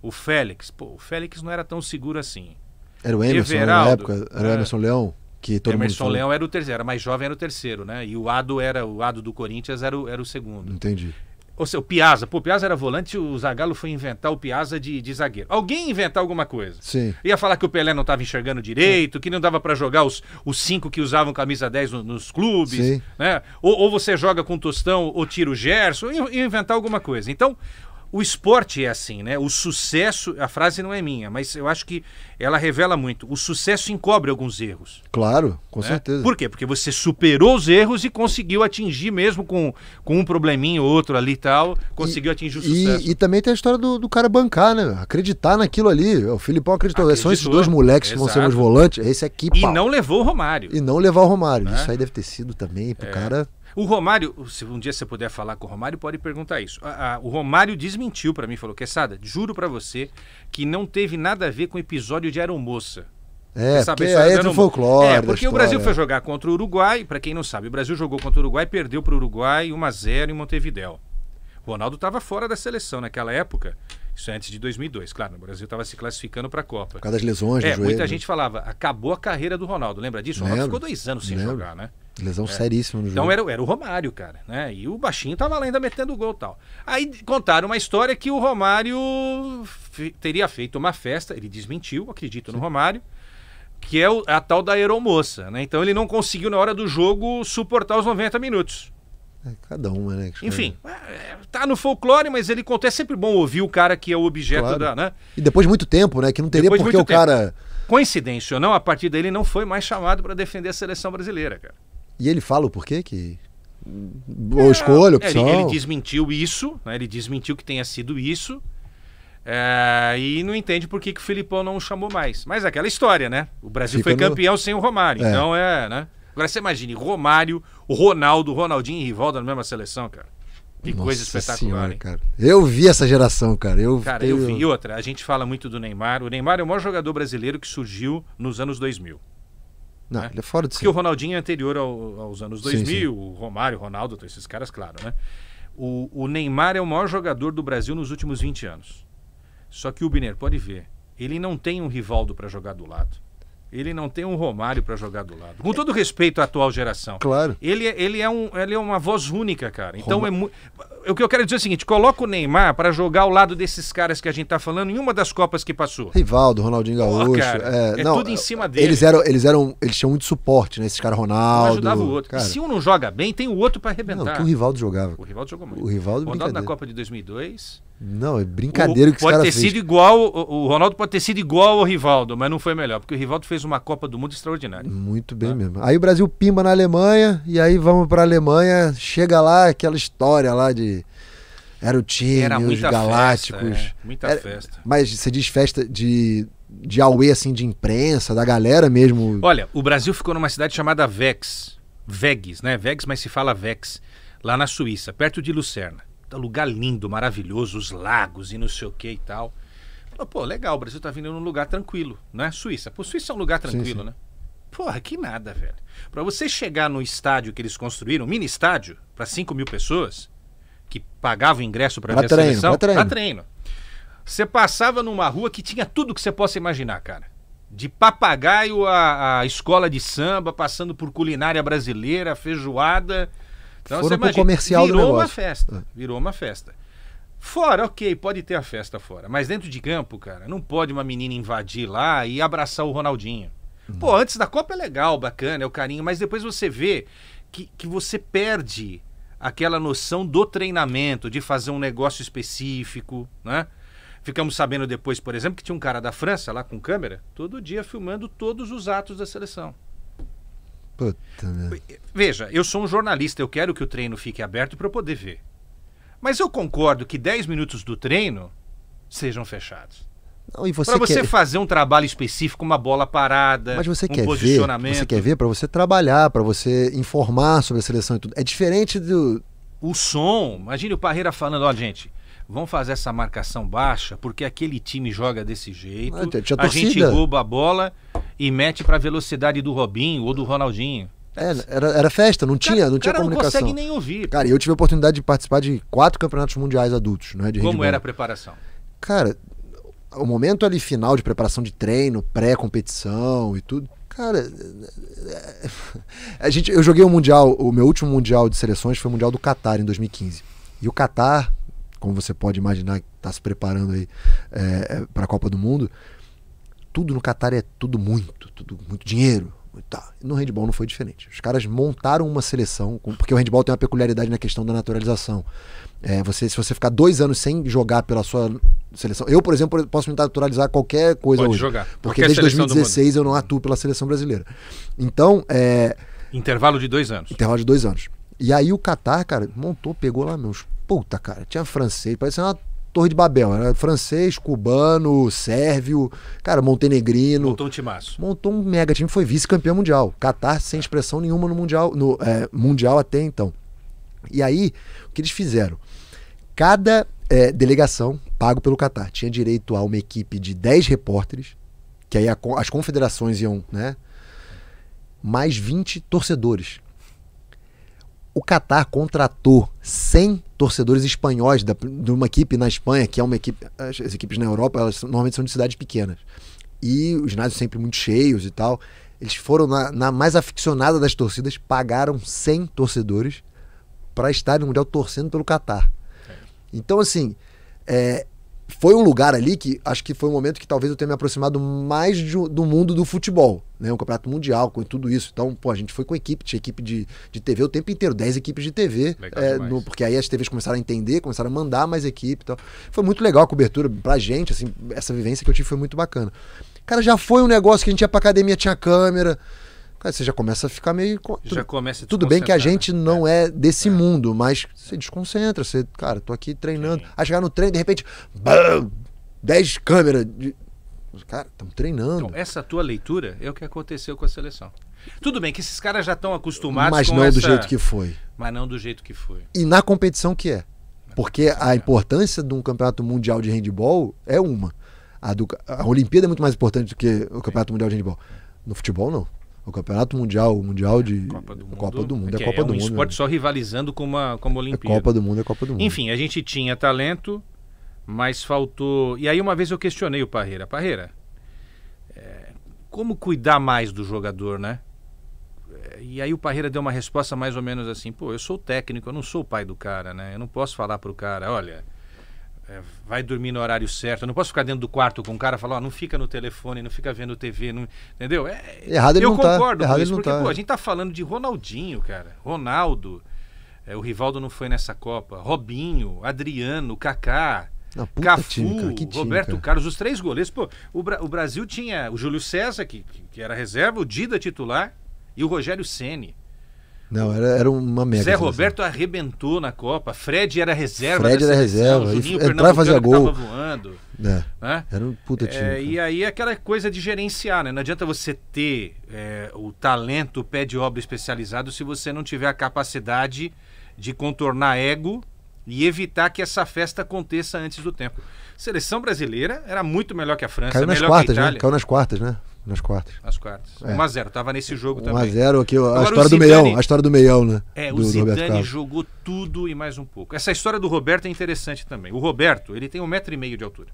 O Félix, pô, o Félix não era tão seguro assim. Era o Emerson Everaldo, na época, era o é. Emerson é, Leão. Que todo Emerson mundo Leão era o terceiro, era mais jovem era o terceiro, né? E o Ado era o Ado do Corinthians era o, era o segundo. Entendi. Ou seja, o Piazza. Pô, o Piazza era volante, o Zagallo foi inventar o Piazza de, de zagueiro. Alguém inventar alguma coisa. Sim. Ia falar que o Pelé não estava enxergando direito, que não dava para jogar os, os cinco que usavam camisa 10 no, nos clubes. Sim. Né? Ou, ou, você joga com Tostão ou tira o Gerson, ia, ia inventar alguma coisa. Então, o esporte é assim, né? O sucesso, a frase não é minha, mas eu acho que ela revela muito. O sucesso encobre alguns erros. Claro, com né? certeza. Por quê? Porque você superou os erros e conseguiu atingir, mesmo com, com um probleminha ou outro ali e tal, conseguiu e, atingir o sucesso. E, e, também tem a história do, do, cara bancar, né? Acreditar naquilo ali. O Filipão acreditou. acreditou. É, são esses dois moleques Exato. que vão ser os volantes. Esse aqui, pau. E não levou o Romário. E não levar o Romário. Né? Isso aí deve ter sido também pro é. cara o Romário, se um dia você puder falar com o Romário, pode perguntar isso. A, a, o Romário desmentiu para mim, falou: Quesada, juro para você que não teve nada a ver com o episódio de Aeromoça. É, sabe, porque aí é do folclore. É, porque o Brasil foi jogar contra o Uruguai, para quem não sabe, o Brasil jogou contra o Uruguai, perdeu para o Uruguai 1x0 em Montevideo. O Ronaldo estava fora da seleção naquela época, isso é antes de 2002, claro, o Brasil estava se classificando para a Copa. Por causa das lesões, É, joelho, muita né? gente falava, acabou a carreira do Ronaldo, lembra disso? O Ronaldo ficou dois anos sem Lembro. jogar, né? Lesão é. seríssima no então jogo. Então era, era o Romário, cara, né? E o baixinho tava lá ainda metendo gol tal. Aí contaram uma história que o Romário teria feito uma festa, ele desmentiu, acredito Sim. no Romário, que é o, a tal da aeromoça, né? Então ele não conseguiu na hora do jogo suportar os 90 minutos. É, cada uma, né? Enfim, é, tá no folclore, mas ele conta. É sempre bom ouvir o cara que é o objeto claro. da. Né? E depois de muito tempo, né? Que não teria porque o tempo. cara. Coincidência ou não, a partir dele não foi mais chamado para defender a seleção brasileira, cara. E ele fala o porquê que. Ou é, escolha, opção. Ele, ele desmentiu isso, né? ele desmentiu que tenha sido isso. É, e não entende por que, que o Filipão não o chamou mais. Mas é aquela história, né? O Brasil Fica foi no... campeão sem o Romário. É. Então é, né? Agora você imagine, Romário, o Ronaldo, Ronaldinho e Rivaldo na mesma seleção, cara. Que Nossa coisa espetacular, senhora, hein? cara. Eu vi essa geração, cara. Eu, cara, eu, eu vi. E outra, a gente fala muito do Neymar. O Neymar é o maior jogador brasileiro que surgiu nos anos 2000. Não, né? ele é fora de Porque o Ronaldinho é anterior ao, aos anos 2000, sim, sim. o Romário, o Ronaldo, esses caras, claro, né? O, o Neymar é o maior jogador do Brasil nos últimos 20 anos. Só que o Biner, pode ver, ele não tem um Rivaldo para jogar do lado. Ele não tem um Romário para jogar do lado. Com todo respeito à atual geração. Claro. Ele, é, ele, é, um, ele é uma voz única, cara. Então Roma... é muito. O que eu quero dizer é o seguinte: coloca o Neymar para jogar ao lado desses caras que a gente tá falando em uma das Copas que passou. Rivaldo, Ronaldinho Gaúcho. Oh, cara, é, é não, tudo em cima dele. Eles eram, eles eram. Eles tinham muito suporte, né? Esses caras, Ronaldo. Um ajudava o outro. Cara... se um não joga bem, tem o outro para arrebentar. Não, que o Rivaldo jogava. O Rivaldo jogou muito. O Rivaldo, Ronaldo na Copa de 2002. Não, é brincadeira o, que os caras Pode ter fez. sido igual, o, o Ronaldo pode ter sido igual ao Rivaldo, mas não foi melhor, porque o Rivaldo fez uma Copa do Mundo extraordinária. Muito bem tá? mesmo. Aí o Brasil pimba na Alemanha, e aí vamos pra Alemanha, chega lá aquela história lá de... Era o time, era os galácticos. Festa, é. Muita era, festa. Mas você diz festa de, de away, assim, de imprensa, da galera mesmo? Olha, o Brasil ficou numa cidade chamada Vex. Vegs, né? Vegs, mas se fala Vex. Lá na Suíça, perto de Lucerna lugar lindo, maravilhoso, os lagos e não sei o que e tal. Falou, pô, legal, o Brasil tá vindo num lugar tranquilo, não é? Suíça. Pô, Suíça é um lugar tranquilo, sim, sim. né? Porra, que nada, velho. Para você chegar no estádio que eles construíram, mini estádio, para 5 mil pessoas, que pagavam ingresso para ver a seleção, pra treino. Pra treino. Você passava numa rua que tinha tudo que você possa imaginar, cara. De papagaio à a escola de samba, passando por culinária brasileira, feijoada, então, Foram você comercial virou do negócio. uma festa, virou uma festa. Fora, ok, pode ter a festa fora, mas dentro de campo, cara, não pode uma menina invadir lá e abraçar o Ronaldinho. Uhum. Pô, antes da Copa é legal, bacana, é o carinho, mas depois você vê que, que você perde aquela noção do treinamento, de fazer um negócio específico, né? Ficamos sabendo depois, por exemplo, que tinha um cara da França lá com câmera, todo dia filmando todos os atos da seleção. Veja, eu sou um jornalista, eu quero que o treino fique aberto para eu poder ver. Mas eu concordo que 10 minutos do treino sejam fechados. Para você, você quer... fazer um trabalho específico, uma bola parada, Mas você um quer posicionamento. Ver, você quer ver para você trabalhar, para você informar sobre a seleção e tudo. É diferente do. O som. Imagine o Parreira falando: ó, gente, vamos fazer essa marcação baixa, porque aquele time joga desse jeito. Ah, a gente rouba a bola e mete para a velocidade do Robinho ou do Ronaldinho. É, era, era festa, não tinha, cara, não tinha cara comunicação. não consegue nem ouvir. Cara, eu tive a oportunidade de participar de quatro campeonatos mundiais adultos, né? De Como handball. era a preparação? Cara, o momento ali final de preparação de treino, pré-competição e tudo. Cara, é, é, a gente, eu joguei o um Mundial, o meu último Mundial de seleções foi o Mundial do Catar em 2015. E o Catar, como você pode imaginar, está se preparando aí é, é para a Copa do Mundo tudo no Qatar é tudo muito, tudo muito dinheiro. Tá. No handball não foi diferente. Os caras montaram uma seleção, porque o handball tem uma peculiaridade na questão da naturalização. É, você, se você ficar dois anos sem jogar pela sua seleção. Eu, por exemplo, posso me naturalizar qualquer coisa Pode hoje. Jogar. Porque qualquer desde 2016 eu não atuo pela seleção brasileira. Então. É... Intervalo de dois anos. Intervalo de dois anos. E aí o Qatar, cara, montou, pegou lá meus. Puta, cara, tinha francês, parecia uma Torre de Babel. Era né? francês, cubano, sérvio, cara, montenegrino. Montou um timaço. Montou um mega time, foi vice-campeão mundial. Catar sem expressão nenhuma no mundial, no é, mundial até então. E aí, o que eles fizeram? Cada é, delegação, pago pelo Catar, tinha direito a uma equipe de 10 repórteres, que aí a, as confederações iam, né? Mais 20 torcedores o Qatar contratou 100 torcedores espanhóis da, de uma equipe na Espanha, que é uma equipe. As, as equipes na Europa, elas normalmente são de cidades pequenas. E os ginásios sempre muito cheios e tal. Eles foram na, na mais aficionada das torcidas, pagaram 100 torcedores para estar no Mundial torcendo pelo Qatar. É. Então, assim, é, foi um lugar ali que acho que foi um momento que talvez eu tenha me aproximado mais de, do mundo do futebol, né? Um campeonato mundial com tudo isso. Então, pô, a gente foi com equipe, tinha equipe de, de TV o tempo inteiro, 10 equipes de TV. É, no, porque aí as TVs começaram a entender, começaram a mandar mais equipe e tal. Foi muito legal a cobertura pra gente, assim, essa vivência que eu tive foi muito bacana. Cara, já foi um negócio que a gente ia pra academia, tinha câmera. Cara, você já começa a ficar meio. Já começa Tudo bem que a gente né? não é, é desse é. mundo, mas você desconcentra. Você, cara, tô aqui treinando. Sim. Aí chegar no treino, de repente. Bam, 10 câmeras. De... Cara, estamos treinando. Então, essa tua leitura é o que aconteceu com a seleção. Tudo bem que esses caras já estão acostumados Mas não essa... do jeito que foi. Mas não do jeito que foi. E na competição que é. Porque a importância de um campeonato mundial de handball é uma. A, do, a Olimpíada é muito mais importante do que o campeonato mundial de handball. No futebol, não. O Campeonato Mundial, o Mundial de. É, Copa do é Mundo. Copa do Mundo é, é Copa é do um Mundo. Né? esporte só rivalizando com uma, com é Olimpíada. É Copa do Mundo é Copa do Mundo. Enfim, a gente tinha talento, mas faltou. E aí uma vez eu questionei o Parreira. Parreira, é, como cuidar mais do jogador, né? E aí o Parreira deu uma resposta mais ou menos assim: pô, eu sou técnico, eu não sou o pai do cara, né? Eu não posso falar pro cara, olha é, vai dormir no horário certo. Eu não posso ficar dentro do quarto com um cara e falar, ó, não fica no telefone, não fica vendo TV, não... entendeu? É, Errado ele eu tá, concordo com isso, porque tá. pô, a gente tá falando de Ronaldinho, cara. Ronaldo, é, o Rivaldo não foi nessa Copa. Robinho, Adriano, Kaká. Não, Cafu, time, time, Roberto cara. Carlos, os três goleiros. Pô, o, Bra o Brasil tinha o Júlio César, que, que era reserva, o Dida titular e o Rogério Ceni. Não, era, era uma mega. Zé Roberto assim. arrebentou na Copa. Fred era reserva. Fred era reserva. Juninho entrava e fazia gol. Tava voando. É, né? Era um puta é, time. É, e aí aquela coisa de gerenciar, né? Não adianta você ter é, o talento, o pé de obra especializado se você não tiver a capacidade de contornar ego e evitar que essa festa aconteça antes do tempo. Seleção brasileira era muito melhor que a França, caiu nas melhor quartas, que a né? Itália. Né? Caiu nas quartas, né? nas quartas. Nas quartas. É. 1x0, tava nesse jogo 1 também. 1x0 aqui, a Agora, história Zidane, do meião, a história do meião, né? É, do, o Zidane jogou tudo e mais um pouco. Essa história do Roberto é interessante também. O Roberto, ele tem um metro e meio de altura.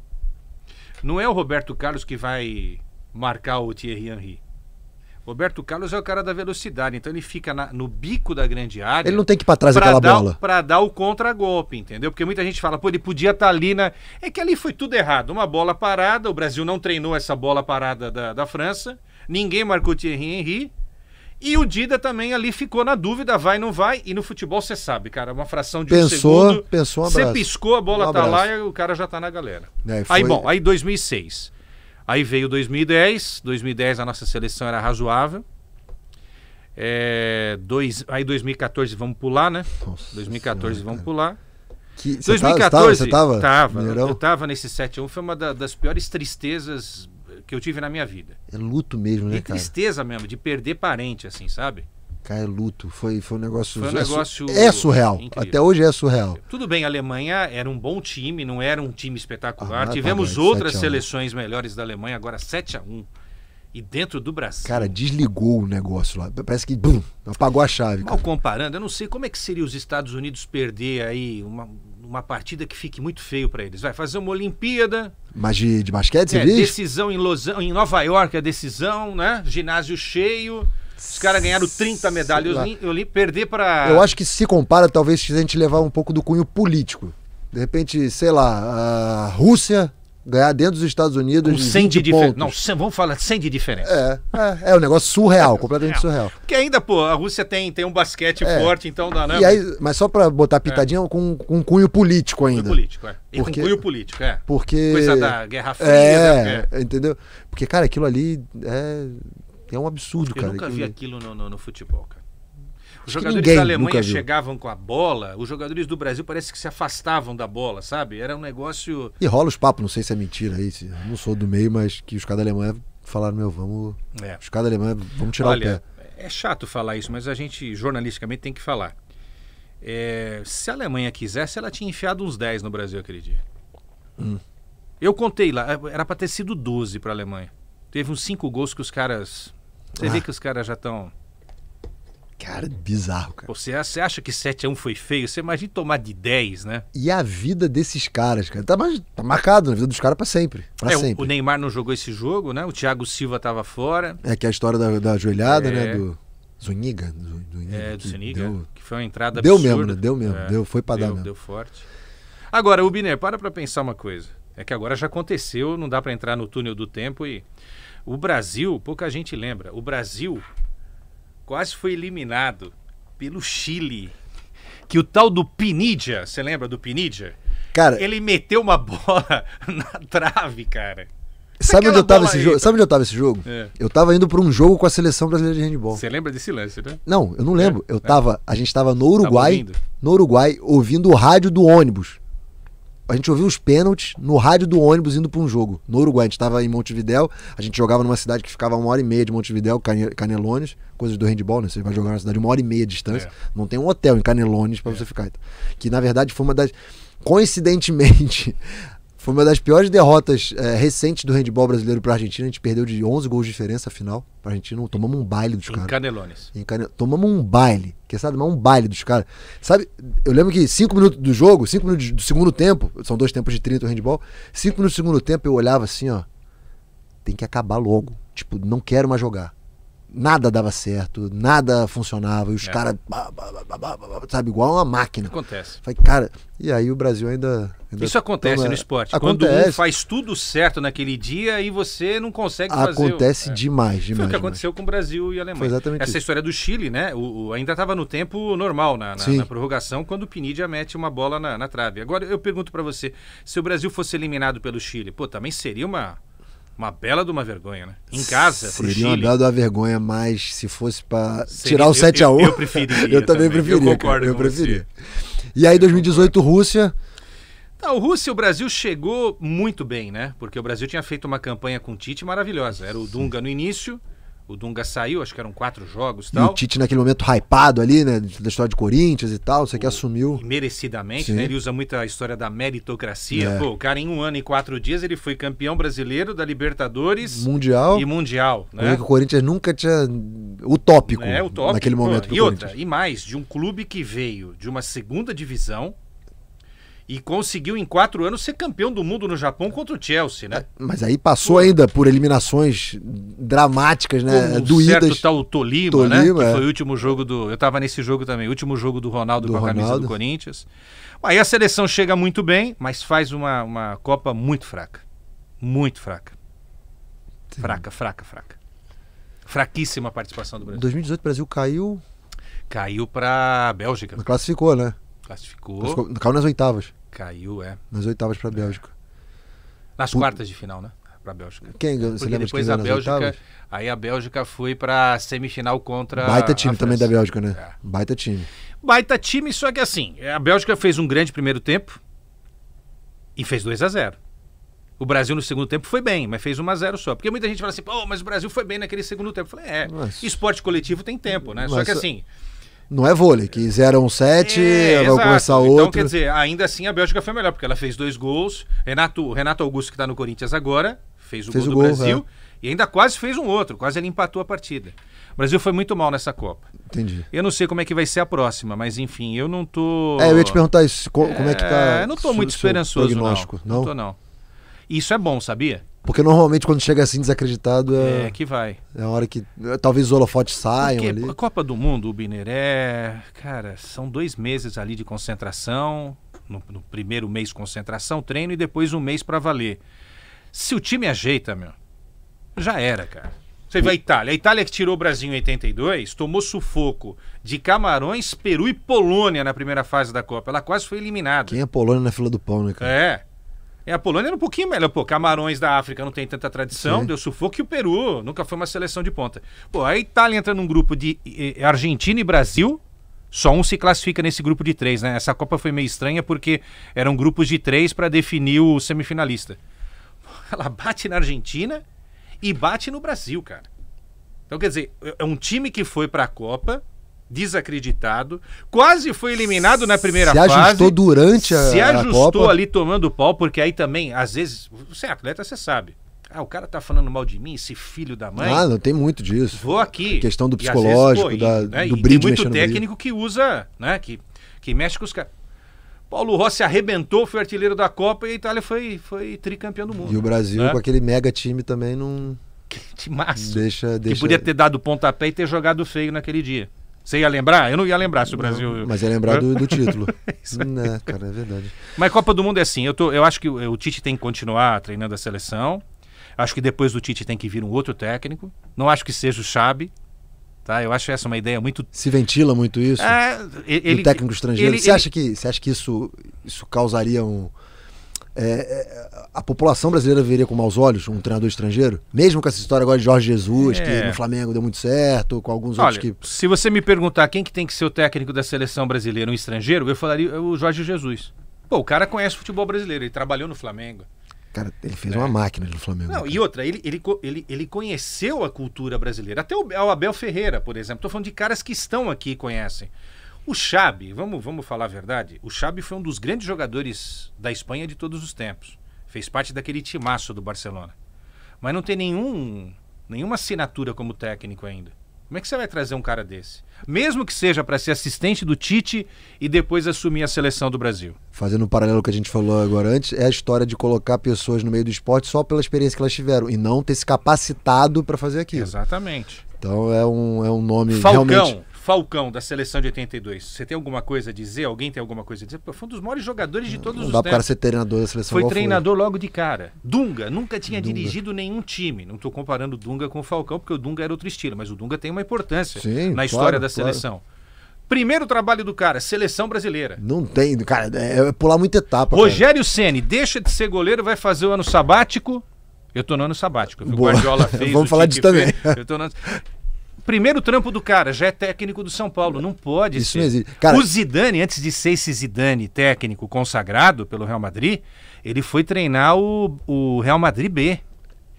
Não é o Roberto Carlos que vai marcar o Thierry Henry. Roberto Carlos é o cara da velocidade, então ele fica na, no bico da grande área. Ele não tem que ir pra trás pra aquela dar, bola. Pra dar o contragolpe, entendeu? Porque muita gente fala, pô, ele podia estar tá ali na. É que ali foi tudo errado. Uma bola parada, o Brasil não treinou essa bola parada da, da França, ninguém marcou Thierry Henry. E o Dida também ali ficou na dúvida, vai, não vai. E no futebol você sabe, cara, uma fração de pensou, um segundo. Pensou, pensou, um Você piscou, a bola um tá lá e o cara já tá na galera. É, foi... Aí, bom, aí 2006. Aí veio 2010, 2010 a nossa seleção era razoável. É, dois, aí 2014 vamos pular, né? Nossa 2014 senhora, vamos pular. Que, 2014 você tava, você tava, tava eu tava nesse 7 a 1 foi uma da, das piores tristezas que eu tive na minha vida. É luto mesmo, né, e cara? tristeza mesmo de perder parente assim, sabe? Cara, luto. Foi, foi um negócio. Foi um é negócio é, surreal. Incrível. Até hoje é surreal. Tudo bem, a Alemanha era um bom time, não era um time espetacular. Ah, Tivemos outras seleções melhores da Alemanha, agora 7 a 1 E dentro do Brasil. Cara, desligou o negócio lá. Parece que bum, apagou a chave. Mal cara. comparando, eu não sei como é que seria os Estados Unidos perder aí uma, uma partida que fique muito feio para eles. Vai fazer uma Olimpíada. Mas de, de basquete, você é, diz? Decisão em, Los, em Nova York, a decisão, né? Ginásio cheio. Os caras ganharam 30 medalhas eu li perder para. Eu acho que se compara, talvez, se a gente levar um pouco do cunho político. De repente, sei lá, a Rússia ganhar dentro dos Estados Unidos. Com 100 de diferença. Não, vamos falar 100 de diferença. É, é, é um negócio surreal, completamente é. surreal. Porque ainda, pô, a Rússia tem, tem um basquete é. forte, então dá, né? mas só para botar pitadinha é. com, com cunho político ainda. Cunho político, é. E porque, com cunho político, é. Porque. Coisa da Guerra Fria. É, né? é. entendeu? Porque, cara, aquilo ali é é um absurdo, eu cara. Eu nunca vi aquilo no, no, no futebol, cara. Os jogadores da Alemanha chegavam com a bola, os jogadores do Brasil parece que se afastavam da bola, sabe? Era um negócio. E rola os papos, não sei se é mentira aí, se, não sou do meio, mas que os caras Alemanha falaram, meu, vamos. É. Os caras Alemanha vamos tirar Olha, o pé. É chato falar isso, mas a gente jornalisticamente tem que falar. É, se a Alemanha quisesse, ela tinha enfiado uns 10 no Brasil aquele dia. Hum. Eu contei lá, era para ter sido 12 para a Alemanha. Teve uns 5 gols que os caras você ah. vê que os caras já estão. Cara, bizarro, cara. Você acha que 7x1 foi feio? Você imagina tomar de 10, né? E a vida desses caras, cara, tá, tá marcado na né? vida dos caras pra sempre. Pra é, sempre. O Neymar não jogou esse jogo, né? O Thiago Silva tava fora. É que é a história da, da joelhada, né? é... né? Do Zuniga. Zuniga é, do Zuniga, deu... que foi uma entrada Deu absurda. mesmo, né? Deu mesmo. É, deu, foi pra deu, dar mesmo. Deu forte. Agora, Ubiner, para pra pensar uma coisa. É que agora já aconteceu, não dá para entrar no túnel do tempo e... O Brasil, pouca gente lembra, o Brasil quase foi eliminado pelo Chile. Que o tal do Pinidia, você lembra do Pinidia? Cara, ele meteu uma bola na trave, cara. Sabe onde, eu tava esse jogo? sabe onde eu tava esse jogo? É. Eu tava indo para um jogo com a seleção brasileira de handball. Você lembra desse lance, né? Não, eu não lembro. É, eu tava, é. a gente tava no Uruguai, tava no Uruguai, ouvindo o rádio do ônibus a gente ouviu os pênaltis no rádio do ônibus indo para um jogo no Uruguai. A gente estava em Montevidéu, a gente jogava numa cidade que ficava uma hora e meia de Montevidéu, Canelones, coisas do handball, né? Você vai jogar na cidade uma hora e meia de distância, é. não tem um hotel em Canelones para é. você ficar. Que na verdade foi uma das. Coincidentemente, foi uma das piores derrotas é, recentes do handball brasileiro para a Argentina. A gente perdeu de 11 gols de diferença a final para a Argentina. Tomamos um baile dos caras. Em Canelones. Em Tomamos um baile. Quer saber? Um baile dos caras. Sabe, eu lembro que 5 minutos do jogo, 5 minutos do segundo tempo, são dois tempos de 30 o handball. 5 minutos do segundo tempo eu olhava assim, ó. Tem que acabar logo. Tipo, não quero mais jogar nada dava certo, nada funcionava, e os é. caras, sabe, igual uma máquina. Acontece. Falei, cara, e aí o Brasil ainda. ainda Isso acontece toma... no esporte. Acontece. Quando um faz tudo certo naquele dia e você não consegue acontece fazer. Acontece o... demais, é. demais. Foi o que aconteceu demais. com o Brasil e a Alemanha. Foi exatamente Essa isso. história do Chile, né? O, o ainda estava no tempo normal, na, na, na, prorrogação, quando o Pinilla mete uma bola na, na trave. Agora eu pergunto para você: se o Brasil fosse eliminado pelo Chile, pô, também seria uma uma bela de uma vergonha, né? Em casa, Seria uma bela de uma vergonha, mas se fosse para tirar o 7x1. Eu, eu preferiria. eu também, também. Eu concordo eu Você. E aí, 2018, Rússia. Não, tá, Rússia, o Brasil chegou muito bem, né? Porque o Brasil tinha feito uma campanha com o Tite maravilhosa. Era o Dunga no início, o Dunga saiu, acho que eram quatro jogos tal. e o Tite naquele momento hypado ali, né? Da história de Corinthians e tal, você que assumiu. Merecidamente, né? Ele usa muito a história da meritocracia. É. Pô, o cara em um ano e quatro dias ele foi campeão brasileiro da Libertadores. Mundial. E Mundial, né? O Corinthians nunca tinha... Utópico. É, utópico. Naquele momento. Pô, e outra, e mais, de um clube que veio de uma segunda divisão e conseguiu em quatro anos ser campeão do mundo no Japão contra o Chelsea, né? Mas aí passou ainda por eliminações dramáticas, né? Do um certo tal o Tolima, né? Tolima né? É. Que foi o último jogo do. Eu estava nesse jogo também, o último jogo do Ronaldo do com a Ronaldo. camisa do Corinthians. Aí a seleção chega muito bem, mas faz uma, uma Copa muito fraca. Muito fraca. Fraca, fraca, fraca. Fraquíssima participação do Brasil. 2018 o Brasil caiu. Caiu para Bélgica. Não classificou, né? Classificou. Classificou. Caiu nas oitavas. Caiu, é. Nas oitavas para a Bélgica. É. Nas quartas de final, né? Para a Bélgica. Quem ganhou? Você lembra depois a Bélgica. Aí a Bélgica foi para semifinal contra. Baita time também da Bélgica, né? É. Baita time. Baita time, só que assim, é, a Bélgica fez um grande primeiro tempo e fez 2 a 0 o Brasil no segundo tempo foi bem, mas fez 1 a 0 só. Porque muita gente fala assim, pô, mas o Brasil foi bem naquele segundo tempo. Eu falei, é, mas... esporte coletivo tem tempo, né? Mas... Só que assim, não é vôlei, que 0-1-7, é, vai começar então, outro. Então, quer dizer, ainda assim a Bélgica foi melhor, porque ela fez dois gols. Renato, Renato Augusto, que está no Corinthians agora, fez o fez gol o do gol, Brasil. É. E ainda quase fez um outro, quase ele empatou a partida. O Brasil foi muito mal nessa Copa. Entendi. Eu não sei como é que vai ser a próxima, mas enfim, eu não tô. É, eu ia te perguntar isso, como é, é que tá. Eu é, não tô muito esperançoso, não. não. Não tô, não. Isso é bom, sabia? Porque normalmente quando chega assim desacreditado é. É, que vai. É a hora que. Talvez os holofotes saiam Porque ali. A Copa do Mundo, o Bineré. Cara, são dois meses ali de concentração. No, no primeiro mês, concentração, treino e depois um mês para valer. Se o time ajeita, meu, já era, cara. Você vê a Itália. A Itália que tirou o Brasil em 82 tomou sufoco de Camarões, Peru e Polônia na primeira fase da Copa. Ela quase foi eliminada. Quem é Polônia na fila do pão, né, cara? É. É, a Polônia era um pouquinho melhor. Pô, Camarões da África não tem tanta tradição, Sim. deu sufoco. E o Peru nunca foi uma seleção de ponta. Pô, a Itália entra num grupo de eh, Argentina e Brasil. Só um se classifica nesse grupo de três, né? Essa Copa foi meio estranha porque eram grupos de três para definir o semifinalista. Pô, ela bate na Argentina e bate no Brasil, cara. Então, quer dizer, é, é um time que foi para a Copa desacreditado, quase foi eliminado na primeira se fase. Se ajustou durante a Se ajustou a Copa. ali tomando pau, porque aí também, às vezes, você é atleta, você sabe. Ah, o cara tá falando mal de mim, esse filho da mãe. Ah, não tem muito disso. Vou aqui. A questão do psicológico, vezes, pô, da, e, né, do brilho. Tem muito técnico que usa, né, que, que mexe com os caras. Paulo Rossi arrebentou, foi artilheiro da Copa e a Itália foi, foi tricampeão do mundo. E o Brasil, né? com aquele mega time também, não. Que massa. Deixa, deixa... Que podia ter dado pontapé e ter jogado feio naquele dia. Você ia lembrar? Eu não ia lembrar se o Brasil. Não, mas ia lembrar do, do título. não, né, cara, é verdade. Mas Copa do Mundo é assim. Eu, tô, eu acho que o, o Tite tem que continuar treinando a seleção. Acho que depois do Tite tem que vir um outro técnico. Não acho que seja o Xabi. Tá? Eu acho essa uma ideia muito. Se ventila muito isso? É, ele, do técnico estrangeiro. Ele, você, ele... acha que, você acha que isso, isso causaria um é, é, a população brasileira veria com maus olhos um treinador estrangeiro? Mesmo com essa história agora de Jorge Jesus, é. que no Flamengo deu muito certo, com alguns Olha, outros que. Se você me perguntar quem que tem que ser o técnico da seleção brasileira, um estrangeiro, eu falaria o Jorge Jesus. Pô, o cara conhece o futebol brasileiro, ele trabalhou no Flamengo. Cara, ele fez é. uma máquina no Flamengo. Não, e outra, ele, ele, ele, ele conheceu a cultura brasileira. Até o, o Abel Ferreira, por exemplo. Estou falando de caras que estão aqui e conhecem. O Xabi, vamos, vamos falar a verdade, o Xabi foi um dos grandes jogadores da Espanha de todos os tempos. Fez parte daquele timaço do Barcelona. Mas não tem nenhum, nenhuma assinatura como técnico ainda. Como é que você vai trazer um cara desse? Mesmo que seja para ser assistente do Tite e depois assumir a seleção do Brasil. Fazendo um paralelo que a gente falou agora antes, é a história de colocar pessoas no meio do esporte só pela experiência que elas tiveram e não ter se capacitado para fazer aquilo. Exatamente. Então é um, é um nome Falcão. realmente Falcão, da seleção de 82, você tem alguma coisa a dizer? Alguém tem alguma coisa a dizer? Foi um dos maiores jogadores de todos não os dá tempos. cara ser treinador da seleção. Foi treinador foi. logo de cara. Dunga, nunca tinha Dunga. dirigido nenhum time. Não estou comparando o Dunga com o Falcão, porque o Dunga era outro estilo, mas o Dunga tem uma importância Sim, na história da seleção. Claro. Primeiro trabalho do cara, seleção brasileira. Não tem, cara, é, é pular muita etapa. Rogério Ceni deixa de ser goleiro, vai fazer o ano sabático. Eu tô no ano sabático. O Guardiola fez. Vamos falar disso também. eu tô no primeiro trampo do cara, já é técnico do São Paulo. Não pode Isso ser. Não existe. Cara, o Zidane, antes de ser esse Zidane técnico consagrado pelo Real Madrid, ele foi treinar o, o Real Madrid B.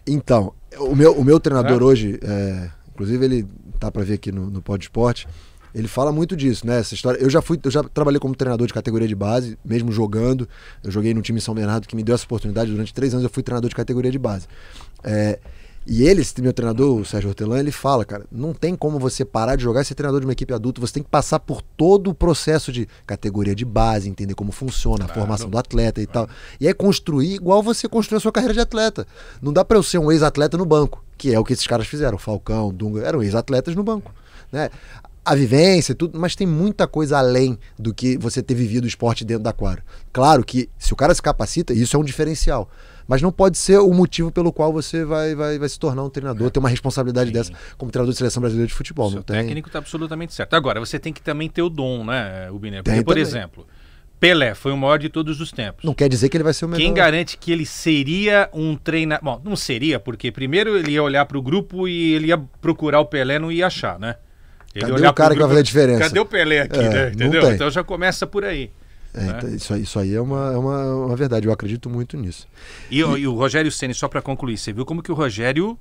Então, o meu, o meu treinador ah. hoje, é, inclusive ele tá para ver aqui no, no Pod Esporte, ele fala muito disso, né? Essa história. Eu já fui, eu já trabalhei como treinador de categoria de base, mesmo jogando. Eu joguei no time São Bernardo que me deu essa oportunidade durante três anos. Eu fui treinador de categoria de base. É, e ele, esse meu treinador, o Sérgio Hortelã, ele fala, cara, não tem como você parar de jogar e ser treinador de uma equipe adulta. Você tem que passar por todo o processo de categoria de base, entender como funciona claro. a formação do atleta e claro. tal. E é construir igual você construiu a sua carreira de atleta. Não dá para eu ser um ex-atleta no banco, que é o que esses caras fizeram. Falcão, Dunga, eram ex-atletas no banco. Né? a vivência tudo, mas tem muita coisa além do que você ter vivido o esporte dentro da quadra. Claro que se o cara se capacita, isso é um diferencial. Mas não pode ser o motivo pelo qual você vai, vai, vai se tornar um treinador, é. ter uma responsabilidade Sim. dessa como treinador de seleção brasileira de futebol. O tem... técnico está absolutamente certo. Agora, você tem que também ter o dom, né, Ubine? Porque, tem por também. exemplo, Pelé foi o maior de todos os tempos. Não quer dizer que ele vai ser o melhor. Quem garante que ele seria um treinador. Bom, não seria, porque primeiro ele ia olhar para o grupo e ele ia procurar o Pelé, não ia achar, né? Ele Cadê o cara que vai fazer a diferença? Cadê o Pelé aqui, é, né? Entendeu? Então já começa por aí. É, né? então isso, aí, isso aí é uma, é uma, uma verdade, eu acredito muito nisso. E, e, e o Rogério Ceni só para concluir, você viu como que o Rogério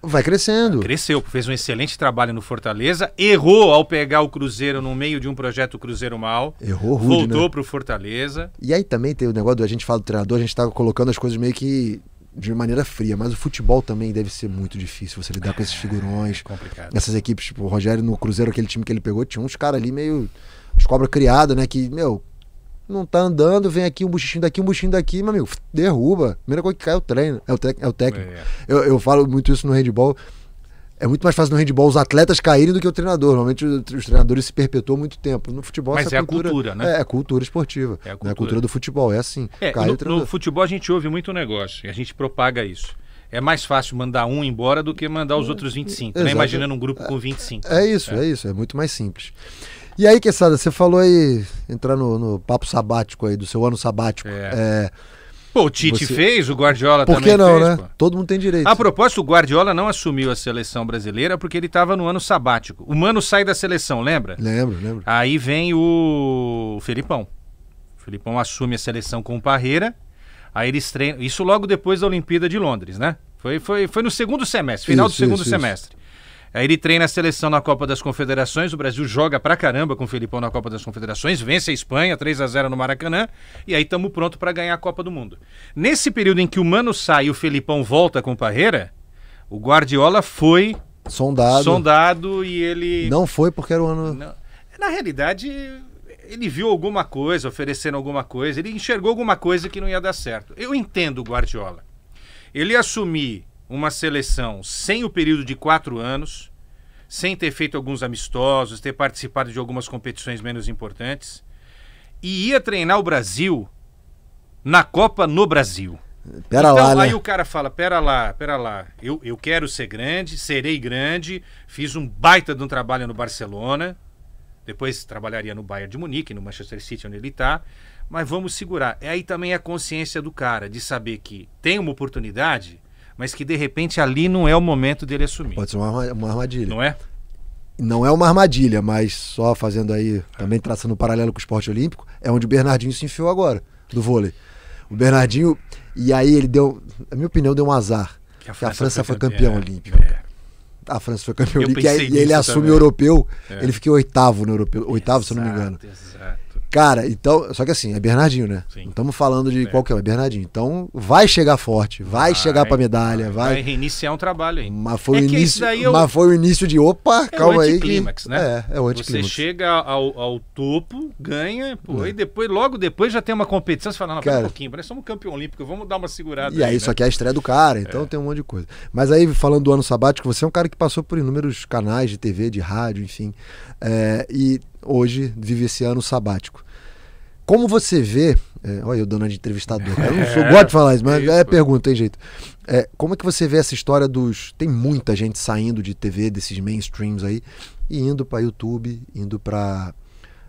Vai crescendo. Cresceu, fez um excelente trabalho no Fortaleza, errou ao pegar o Cruzeiro no meio de um projeto Cruzeiro mal. Errou rude, Voltou né? pro Fortaleza. E aí também tem o negócio do a gente fala do treinador, a gente tá colocando as coisas meio que de maneira fria, mas o futebol também deve ser muito difícil você lidar com esses ah, figurões. É complicado. Essas equipes, tipo, o Rogério no Cruzeiro, aquele time que ele pegou, tinha uns caras ali meio. as cobras criadas, né? Que, meu, não tá andando, vem aqui um buchinho daqui, um buchinho daqui, meu amigo, derruba. A primeira coisa que cai é o treino, é o, é o técnico. É. Eu, eu falo muito isso no handball é muito mais fácil no handball os atletas caírem do que o treinador. Normalmente os treinadores se perpetuam muito tempo. No futebol Mas é cultura, a cultura, né? É, é cultura esportiva. É a né? cultura. É a cultura do futebol, é assim. É, no, no, futebol a gente ouve muito negócio e a gente propaga isso. É mais fácil mandar um embora do que mandar os outros 25. Né? Imaginando um grupo com 25. É, é isso, é. é, isso. É muito mais simples. E aí, Quesada, você falou aí, entrar no, no papo sabático aí, do seu ano sabático. é, é Pô, o Tite Você... fez, o Guardiola Por também não, fez. Por que não, né? Pô. Todo mundo tem direito. A propósito, o Guardiola não assumiu a seleção brasileira porque ele estava no ano sabático. O Mano sai da seleção, lembra? Lembro, lembro. Aí vem o, o Felipão. O Felipão assume a seleção com o Parreira. Aí eles treinam. Isso logo depois da Olimpíada de Londres, né? Foi, foi, foi no segundo semestre, final isso, do segundo isso, semestre. Isso. Aí é, ele treina a seleção na Copa das Confederações. O Brasil joga pra caramba com o Felipão na Copa das Confederações, vence a Espanha 3 a 0 no Maracanã e aí estamos pronto para ganhar a Copa do Mundo. Nesse período em que o Mano sai e o Felipão volta com o Parreira, o Guardiola foi sondado. sondado e ele. Não foi porque era o ano. Não. Na realidade, ele viu alguma coisa, oferecendo alguma coisa, ele enxergou alguma coisa que não ia dar certo. Eu entendo o Guardiola. Ele assumir uma seleção sem o período de quatro anos, sem ter feito alguns amistosos, ter participado de algumas competições menos importantes, e ia treinar o Brasil na Copa no Brasil. Pera então, lá, né? aí o cara fala, pera lá, pera lá, eu, eu quero ser grande, serei grande, fiz um baita de um trabalho no Barcelona, depois trabalharia no Bayern de Munique, no Manchester City, onde ele está, mas vamos segurar. É aí também a consciência do cara, de saber que tem uma oportunidade mas que de repente ali não é o momento dele assumir. Pode ser uma, uma armadilha. Não é? Não é uma armadilha, mas só fazendo aí, também traçando um paralelo com o esporte olímpico, é onde o Bernardinho se enfiou agora, do vôlei. O Bernardinho, e aí ele deu, na minha opinião, deu um azar. Que a França, que a França foi, campeão é. olímpico É. A França foi campeão olímpico e, ele assume o europeu, é. ele fica oitavo no europeu, oitavo, exato, se não me engano. Exato. Cara, então. Só que assim, é Bernardinho, né? Sim. Não estamos falando de é. qualquer um, é, é Bernardinho. Então vai chegar forte, vai, vai chegar pra medalha, vai. Vai reiniciar um trabalho aí. Mas foi, é o, início, é Mas foi o início de. Opa, é calma aí. Que... Né? É, é o anticlímax. Você chega ao, ao topo, ganha, pô, é. e depois, logo depois já tem uma competição. Você fala, não, cara, um pouquinho, nós somos campeão olímpico, vamos dar uma segurada. E aí, aí né? só que é a estreia do cara, então é. tem um monte de coisa. Mas aí, falando do ano sabático, você é um cara que passou por inúmeros canais de TV, de rádio, enfim. e hoje vive esse ano sabático. Como você vê. É, olha, eu dona de entrevistador. Né? Eu não sou, é, gosto de falar isso, mas isso. é pergunta, tem jeito. É, como é que você vê essa história dos. Tem muita gente saindo de TV, desses mainstreams aí, e indo para YouTube, indo para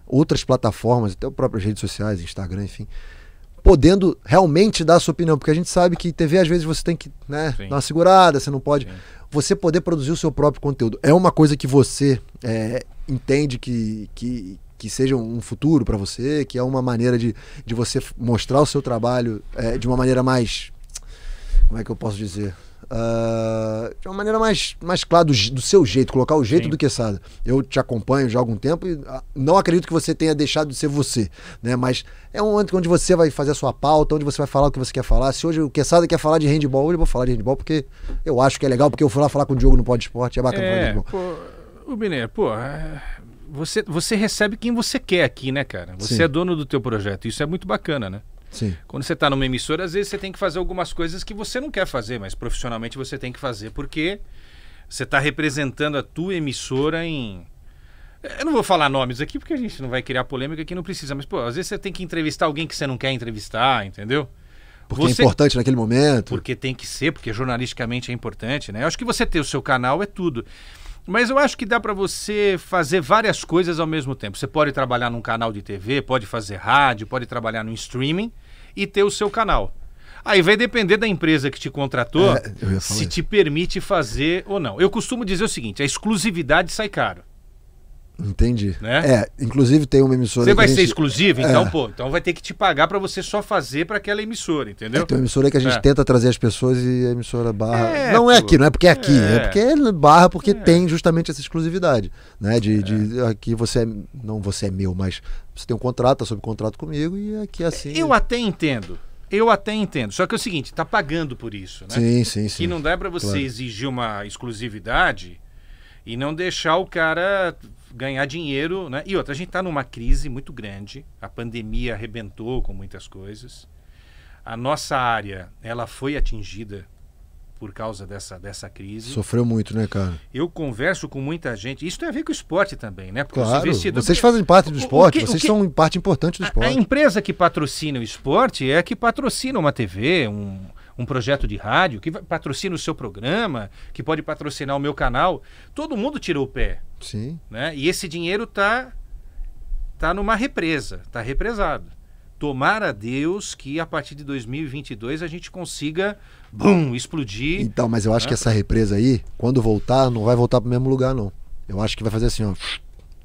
outras plataformas, até as próprias redes sociais, Instagram, enfim podendo realmente dar a sua opinião, porque a gente sabe que TV às vezes você tem que né, dar uma segurada, você não pode. Sim. Você poder produzir o seu próprio conteúdo é uma coisa que você é, entende que, que, que seja um futuro para você, que é uma maneira de, de você mostrar o seu trabalho é, de uma maneira mais. Como é que eu posso dizer? Uh, de uma maneira mais, mais clara, do, do seu jeito, colocar o jeito Sim. do Quesada. Eu te acompanho já há algum tempo e ah, não acredito que você tenha deixado de ser você, né? Mas é um momento onde você vai fazer a sua pauta, onde você vai falar o que você quer falar. Se hoje o Quesada quer falar de handball, hoje eu vou falar de handball porque eu acho que é legal, porque eu fui lá falar com o Diogo no Pode Esporte, é bacana é, falar de handball. Pô, o Mineiro, pô, é, você, você recebe quem você quer aqui, né, cara? Você Sim. é dono do teu projeto, isso é muito bacana, né? Sim. Quando você está numa emissora, às vezes você tem que fazer algumas coisas que você não quer fazer, mas profissionalmente você tem que fazer porque você está representando a tua emissora em eu não vou falar nomes aqui porque a gente não vai criar polêmica que não precisa, mas pô, às vezes você tem que entrevistar alguém que você não quer entrevistar, entendeu? Porque é você... é importante naquele momento. Porque tem que ser, porque jornalisticamente é importante, né? Eu acho que você ter o seu canal é tudo. Mas eu acho que dá para você fazer várias coisas ao mesmo tempo. Você pode trabalhar num canal de TV, pode fazer rádio, pode trabalhar no streaming e ter o seu canal. Aí vai depender da empresa que te contratou é, se isso. te permite fazer ou não. Eu costumo dizer o seguinte: a exclusividade sai caro. Entendi. Né? É, inclusive tem uma emissora. Você vai gente... ser exclusivo, então, é. pô, então vai ter que te pagar para você só fazer para aquela emissora, entendeu? É, tem uma emissora que a gente é. tenta trazer as pessoas e a emissora barra. É, não é aqui, não é porque é aqui, é, é porque é barra, porque é. tem justamente essa exclusividade, né? De, de aqui você não você é meu, mas você tem um contrato, tá sob contrato comigo e aqui é assim. Eu até entendo. Eu até entendo. Só que é o seguinte, tá pagando por isso, né? Sim, sim, sim. Que não dá para você claro. exigir uma exclusividade e não deixar o cara ganhar dinheiro, né? E outra, a gente está numa crise muito grande. A pandemia arrebentou com muitas coisas. A nossa área, ela foi atingida por causa dessa, dessa crise. Sofreu muito, né, cara? Eu converso com muita gente. Isso tem a ver com o esporte também, né? Porque claro, vocês fazem parte do esporte, que, vocês que, são parte importante do esporte. A, a, empresa que patrocina o esporte é a que patrocina uma TV, um, um projeto de rádio, que patrocina o seu programa, que pode patrocinar o meu canal, todo mundo tirou o pé. Sim. Né? E esse dinheiro está tá numa represa, está represado. Tomara a Deus que a partir de 2022 a gente consiga, bum, explodir. Então, mas eu acho né? que essa represa aí, quando voltar, não vai voltar para o mesmo lugar, não. Eu acho que vai fazer assim, ó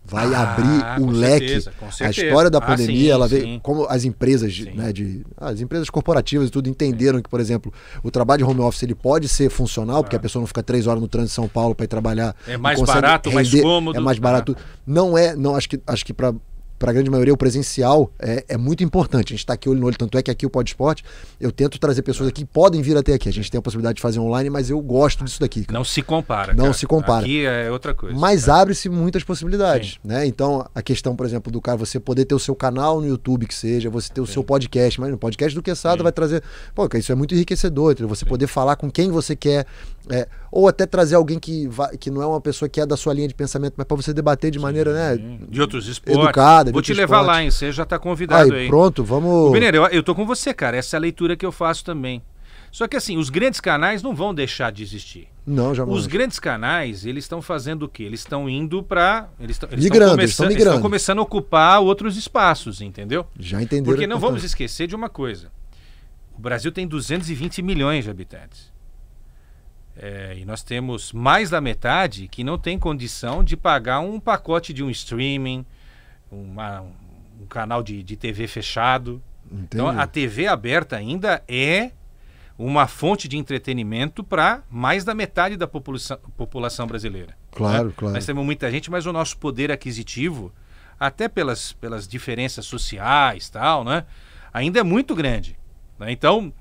vai ah, abrir o leque. Certeza, a história da ah, pandemia, ah, sim, ela veio sim. como as empresas, né, de, ah, as empresas corporativas e tudo entenderam sim. que, por exemplo, o trabalho de home office ele pode ser funcional, porque ah. a pessoa não fica três horas no trânsito de São Paulo para ir trabalhar. É mais barato, render, mais cômodo. É mais barato. Ah. Não é, não acho que acho que para para a grande maioria, o presencial é, é muito importante. A gente está aqui olho no olho, tanto é que aqui o Pod Esporte, eu tento trazer pessoas aqui que podem vir até aqui. A gente tem a possibilidade de fazer online, mas eu gosto disso daqui. Cara. Não se compara. Não cara. se compara. Aqui é outra coisa. Mas abre-se muitas possibilidades. Sim. né? Então, a questão, por exemplo, do cara, você poder ter o seu canal no YouTube, que seja, você ter o seu podcast, mas no podcast do Quesada vai trazer. Pô, isso é muito enriquecedor, entendeu? você poder falar com quem você quer. É, ou até trazer alguém que, vai, que não é uma pessoa que é da sua linha de pensamento, mas para você debater de maneira, né? De outros esportes. Educada, nada. Vou te levar esporte. lá, hein? Você já está convidado aí. aí. Pronto, vamos. Mineiro, eu, eu tô com você, cara. Essa é a leitura que eu faço também. Só que assim, os grandes canais não vão deixar de existir. Não, jamais. Os grandes canais, eles estão fazendo o quê? Eles estão indo para. Eles estão migrando, eles estão começando a ocupar outros espaços, entendeu? Já entenderam. Porque não então vamos esquecer de uma coisa. O Brasil tem 220 milhões de habitantes. É, e nós temos mais da metade que não tem condição de pagar um pacote de um streaming, uma, um canal de, de TV fechado. Entendi. Então a TV aberta ainda é uma fonte de entretenimento para mais da metade da população, população brasileira. Né? Claro, né? claro. Nós temos muita gente, mas o nosso poder aquisitivo, até pelas, pelas diferenças sociais tal, né? Ainda é muito grande. Né? Então,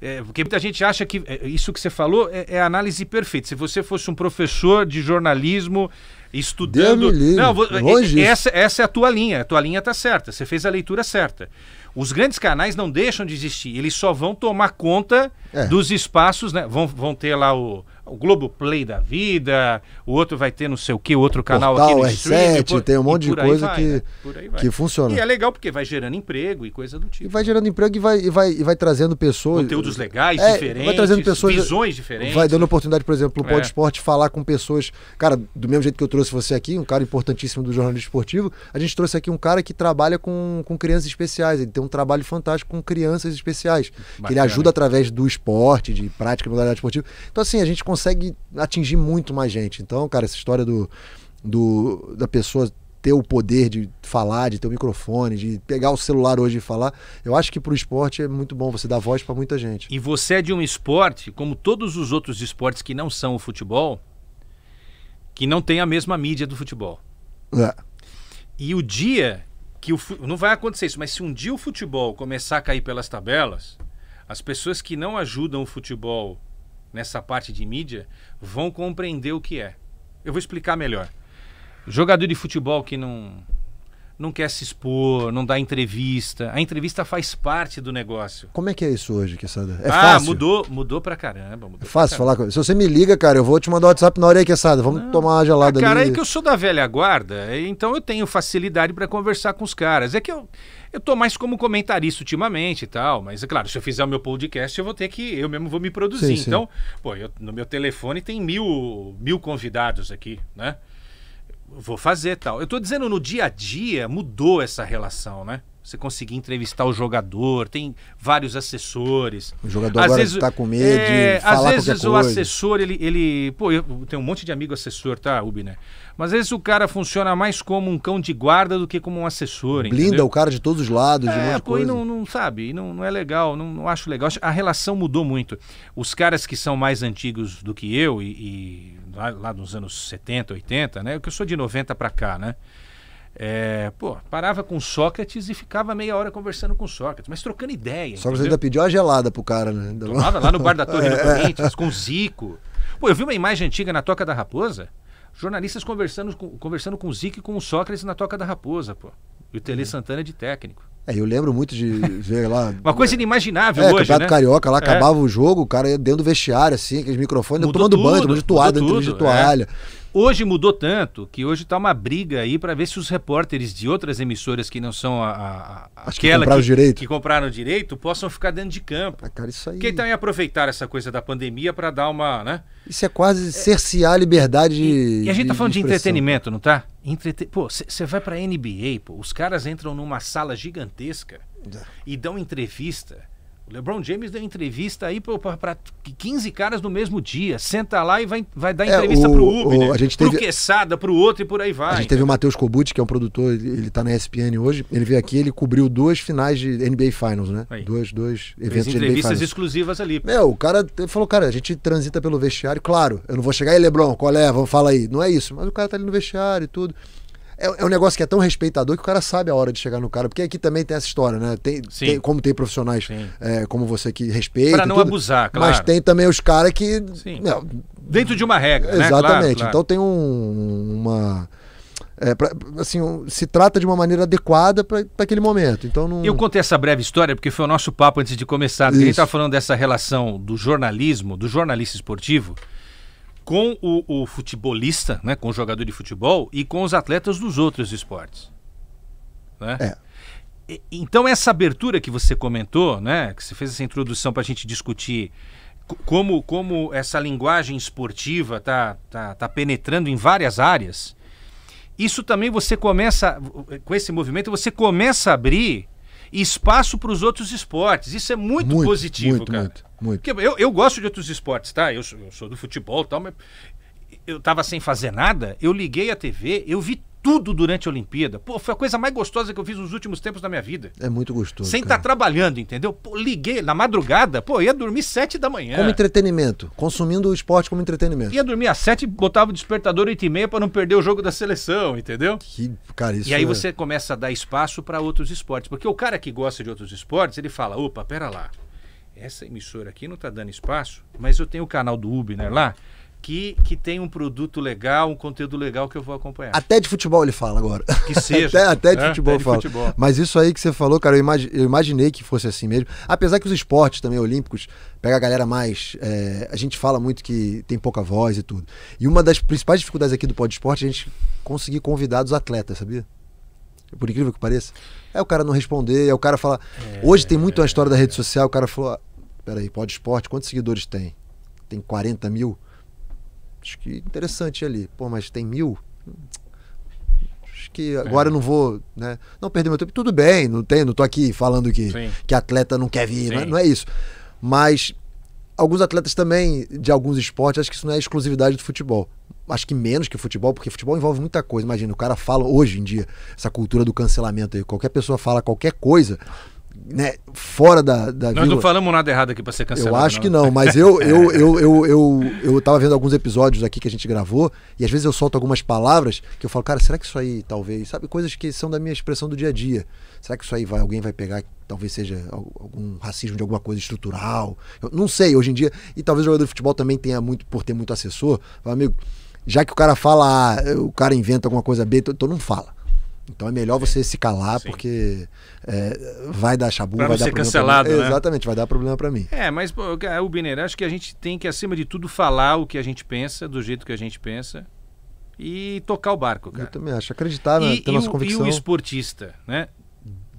é, porque muita gente acha que é, isso que você falou é, é análise perfeita. Se você fosse um professor de jornalismo estudando. Não, vou... essa, essa é a tua linha, a tua linha está certa, você fez a leitura certa. Os grandes canais não deixam de existir, eles só vão tomar conta é. dos espaços, né? Vão, vão ter lá o, o Globo Play da vida, o outro vai ter não sei o que, outro canal Portal, aqui no R7, por, tem um monte de coisa vai, que, né? que funciona. E é legal porque vai gerando emprego e coisa do tipo. E vai gerando emprego e vai, e vai, e vai trazendo pessoas. Conteúdos legais, é, diferentes, vai trazendo pessoas, visões diferentes. Vai dando oportunidade, por exemplo, o Pod é. Esporte falar com pessoas. Cara, do mesmo jeito que eu trouxe você aqui, um cara importantíssimo do jornalismo esportivo, a gente trouxe aqui um cara que trabalha com, com crianças especiais. Ele tem um trabalho fantástico com crianças especiais. Que ele ajuda através do esporte, de prática de modalidade esportiva. Então, assim, a gente consegue atingir muito mais gente. Então, cara, essa história do, do da pessoa ter o poder de falar, de ter o microfone, de pegar o celular hoje e falar. Eu acho que para o esporte é muito bom, você dá voz para muita gente. E você é de um esporte, como todos os outros esportes que não são o futebol, que não tem a mesma mídia do futebol. É. E o dia que o. Não vai acontecer isso, mas se um dia o futebol começar a cair pelas tabelas, as pessoas que não ajudam o futebol nessa parte de mídia vão compreender o que é. Eu vou explicar melhor. Jogador de futebol que não não quer se expor, não dá entrevista. A entrevista faz parte do negócio. Como é que é isso hoje, Quesada? É ah, fácil? mudou, mudou pra caramba. Mudou é fácil caramba. falar. Se você me liga, cara, eu vou te mandar o WhatsApp na hora aí, Quesada. Vamos não. tomar uma gelada ah, cara, ali. Cara, é que eu sou da velha guarda, então eu tenho facilidade para conversar com os caras. É que eu eu tô mais como comentarista ultimamente e tal, mas é claro, se eu fizer o meu podcast, eu vou ter que. Eu mesmo vou me produzir. Sim, então, pô, eu, no meu telefone tem mil, mil convidados aqui, né? Vou fazer tal. Eu tô dizendo, no dia a dia mudou essa relação, né? Você conseguir entrevistar o jogador, tem vários assessores. O jogador às agora está com medo é, de falar Às vezes o assessor, ele, ele... Pô, eu tenho um monte de amigo assessor, tá, Ubi, né? Mas às vezes o cara funciona mais como um cão de guarda do que como um assessor. Blinda entendeu? o cara de todos os lados, é, de muita coisa. E não, não sabe, e não, não é legal, não, não acho legal. A relação mudou muito. Os caras que são mais antigos do que eu, e, e lá, lá nos anos 70, 80, né? Que eu sou de 90 para cá, né? É, pô, parava com Sócrates e ficava meia hora conversando com Sócrates, mas trocando ideia. Sócrates ainda pediu a gelada pro cara, né? Tomava lá no bar da Torre do é. Corinthians, com Zico. Pô, eu vi uma imagem antiga na Toca da Raposa. Jornalistas conversando, conversando com o Zico e com o Sócrates na Toca da Raposa, pô. E o Tele é. Santana de técnico. É, eu lembro muito de ver lá. Uma coisa inimaginável, é, hoje, Campeonato né? Carioca, lá é. acabava o jogo, o cara dentro do vestiário, assim, aqueles microfones, tomando tudo, banho, tomando de toalha, dentro de é. toalha. É. Hoje mudou tanto que hoje está uma briga aí para ver se os repórteres de outras emissoras que não são a, a, a aquela que compraram, que, que compraram, direito. possam ficar dentro de campo. Ah, cara, isso aí. Quem então aproveitar essa coisa da pandemia para dar uma, né? Isso é quase é... cercear a liberdade. E, de, e a gente tá falando de, de entretenimento, não tá? Entrete. Pô, você vai para a NBA, pô, os caras entram numa sala gigantesca é. e dão entrevista LeBron James deu entrevista aí para 15 caras no mesmo dia. Senta lá e vai, vai dar é, entrevista o, pro Uber, o, a gente teve, pro Quesada, pro outro e por aí vai. A gente teve o Matheus Cobut, que é um produtor, ele tá na ESPN hoje. Ele veio aqui, ele cobriu duas finais de NBA Finals, né? Dois, dois eventos Fez entrevistas exclusivas ali. Meu, é, o cara falou, cara, a gente transita pelo vestiário. Claro, eu não vou chegar aí, LeBron, qual é? Vamos falar aí. Não é isso, mas o cara tá ali no vestiário e tudo. É, é, um negócio que é tão respeitador que o cara sabe a hora de chegar no cara. Porque aqui também tem essa história, né? Tem, tem como tem profissionais é, como você que respeita. Pra não tudo, abusar, claro. Mas tem também os caras que. Não, Dentro de uma regra. Exatamente. Né? Claro, claro. Então tem um, uma. É, pra, assim, um, se trata de uma maneira adequada para aquele momento. Então não... Eu contei essa breve história porque foi o nosso papo antes de começar. A gente estava falando dessa relação do jornalismo, do jornalista esportivo, com o, o futebolista, né, com o jogador de futebol e com os atletas dos outros esportes. Né? É. E, então, essa abertura que você comentou, né, que você fez essa introdução para a gente discutir como, como essa linguagem esportiva está tá, tá penetrando em várias áreas, isso também você começa, com esse movimento, você começa a abrir espaço para os outros esportes. Isso é muito, muito positivo, muito, cara. Muito. Muito. Porque eu, eu gosto de outros esportes, tá? Eu sou, eu sou do futebol e tal, mas eu estava sem fazer nada, eu liguei a TV, eu vi tudo durante a Olimpíada. Pô, foi a coisa mais gostosa que eu fiz nos últimos tempos da minha vida. É muito gostoso. Sem estar tá trabalhando, entendeu? Pô, liguei na madrugada, pô, ia dormir sete da manhã. Como entretenimento, consumindo o esporte como entretenimento. Ia dormir às sete, botava o despertador oito e meia para não perder o jogo da seleção, entendeu? Que, cara, isso E aí é... você começa a dar espaço para outros esportes, porque o cara que gosta de outros esportes, ele fala, opa, pera lá, essa emissora aqui não está dando espaço, mas eu tenho o canal do Ubner né, lá, que, que tem um produto legal, um conteúdo legal que eu vou acompanhar. Até de futebol ele fala agora. Que seja. até, até, de é, futebol até fala. futebol. Mas isso aí que você falou, cara, eu, imag eu, imaginei que fosse assim mesmo. Apesar que os esportes também olímpicos, pega a galera mais. É, a gente fala muito que tem pouca voz e tudo. E uma das principais dificuldades aqui do Pódio Esporte é a gente conseguir convidar os atletas, sabia? Por incrível que pareça. É o cara não responder, é o cara falar. É, Hoje tem muito a história da rede social, o cara falou peraí, pode Esporte, quantos seguidores tem? Tem 40 mil? Acho que interessante ali. Pô, mas tem mil? Acho que é. agora é. eu não vou, né? Não perder meu tempo. Tudo bem, não tem, não tô aqui falando que, que atleta não quer vir, não, né? não é isso. Mas alguns atletas também de alguns esportes, acho que isso não é exclusividade do futebol. Acho que menos que futebol, porque futebol envolve muita coisa. Imagina, o cara fala hoje em dia, essa cultura do cancelamento aí. Qualquer pessoa fala qualquer coisa, né, fora da, da Nós não falamos nada errado aqui para ser cancelado. Eu acho não. que não, mas eu eu, eu, eu, eu, eu tava vendo alguns episódios aqui que a gente gravou e às vezes eu solto algumas palavras que eu falo, cara, será que isso aí talvez, sabe, coisas que são da minha expressão do dia a dia. Será que isso aí vai, alguém vai pegar, talvez seja algum racismo de alguma coisa estrutural? Eu não sei, hoje em dia, e talvez o jogador de futebol também tenha muito, por ter muito assessor, amigo, já que o cara fala o cara inventa alguma coisa B, então, então não fala. Então é melhor você é. se calar, Sim. porque é, vai dar chabu, pra vai dar ser problema cancelado, pra mim. Né? Exatamente, vai dar problema para mim. É, mas é, o Biner, acho que a gente tem que, acima de tudo, falar o que a gente pensa, do jeito que a gente pensa, e tocar o barco, cara. Eu também acho, acreditar na né, e, e nossa o, convicção. E o esportista, né?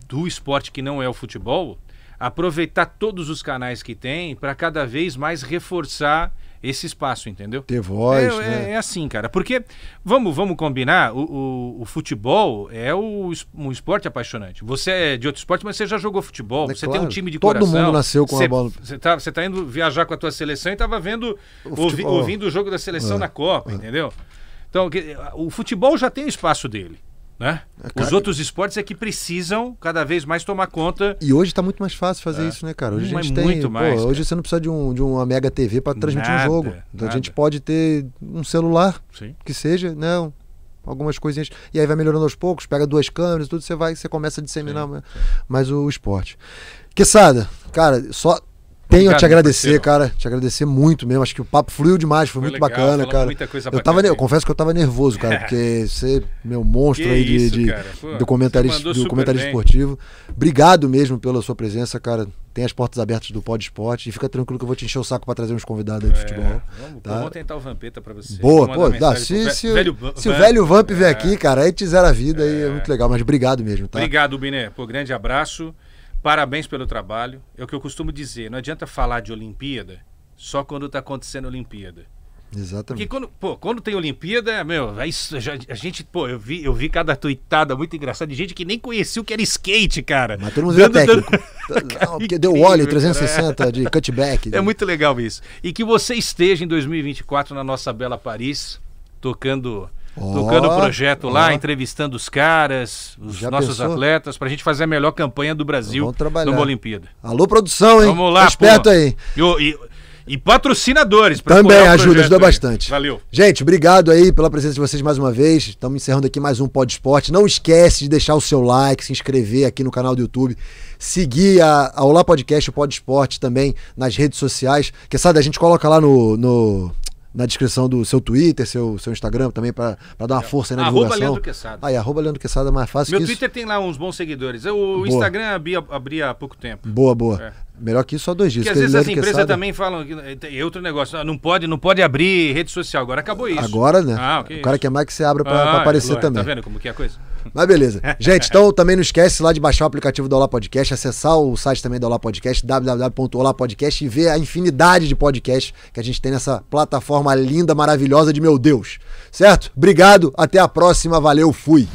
Do esporte que não é o futebol, aproveitar todos os canais que tem para cada vez mais reforçar esse espaço, entendeu? Ter voz. É, né? é, é assim, cara. Porque, vamos, vamos combinar, o, o, o futebol é o, um esporte apaixonante. Você é de outro esporte, mas você já jogou futebol, é, você claro. tem um time de Todo coração. Todo mundo nasceu com você, a bola. Você tá, você tá indo viajar com a tua seleção e estava vendo, o ouvi, ouvindo o jogo da seleção é. na Copa, é. entendeu? Então, o futebol já tem o espaço dele. Né? É, cara... Os outros esportes é que precisam cada vez mais tomar conta. E hoje está muito mais fácil fazer é. isso, né, cara? Hoje a hum, gente tem. Muito pô, mais, hoje cara. você não precisa de, um, de uma mega TV para transmitir nada, um jogo. Então a gente pode ter um celular Sim. que seja, não, né, algumas coisinhas. E aí vai melhorando aos poucos, pega duas câmeras, tudo, você vai, você começa a disseminar Sim. mais o esporte. Queçada, cara, só tenho a te agradecer, cara. Te agradecer muito mesmo. Acho que o papo fluiu demais, foi, foi muito legal, bacana, cara. Muita coisa eu tava, eu confesso que eu tava nervoso, cara, porque você, é meu monstro que aí de, isso, de Pô, do comentarista, do comentarista esportivo. Obrigado mesmo pela sua presença, cara. Tem as portas abertas do Pod Esporte. E fica tranquilo que eu vou te encher o saco para trazer uns convidados aí de é, futebol. Vamos, tá? vamos tentar o Vampeta para você. Boa, pô, dá. Se, pro... se, velho, se o velho Vamp é, vier aqui, cara, aí te zera a vida é, é muito legal. Mas obrigado mesmo, tá? Obrigado, Biné. Pô, grande abraço. Parabéns pelo trabalho. É o que eu costumo dizer. Não adianta falar de Olimpíada só quando está acontecendo Olimpíada. Exatamente. Porque quando, pô, quando tem Olimpíada, meu, é já, a gente, pô, eu vi, eu vi cada tuitada muito engraçada de gente que nem conhecia o que era skate, cara. Mas todo mundo viu técnico. Dando... É porque deu óleo 360 de cutback. É né? muito legal isso. E que você esteja em 2024 na nossa bela Paris, tocando tocando o projeto lá, entrevistando os caras, os Já nossos pensou? atletas, para a gente fazer a melhor campanha do Brasil numa Olimpíada. Alô, produção, hein? Vamos lá, Esperto aí. Eu, eu, e patrocinadores. Também ajuda, ajuda bastante. Valeu. Gente, obrigado aí pela presença de vocês mais uma vez. Estamos encerrando aqui mais um Pod Esporte. Não esquece de deixar o seu like, se inscrever aqui no canal do YouTube, seguir a, a Olá Podcast, o Pod Esporte também nas redes sociais. Que sabe, a gente coloca lá no, no na descrição do seu Twitter, seu, seu Instagram também, para dar uma é. força aí né, na arroba divulgação. Leandro Quessada. Aí, arroba Leandro é mais fácil Meu Twitter isso. tem lá uns bons seguidores. o boa. Instagram abri, abri há pouco tempo. Boa, boa. É. Melhor que isso só dois dias. Porque às vezes as empresas também falam, é outro negócio, ah, não pode, não pode abrir rede social, agora acabou isso. Agora, né? Ah, okay, o cara isso. quer mais que você abra para ah, aparecer tá também. Tá vendo como que é a coisa? Mas beleza. Gente, então também não esquece lá de baixar o aplicativo do Olá Podcast, acessar o site também do Olá Podcast, www.olapodcast e ver a infinidade de podcasts que a gente tem nessa plataforma linda, maravilhosa de meu Deus. Certo? Obrigado, até a próxima, valeu, fui.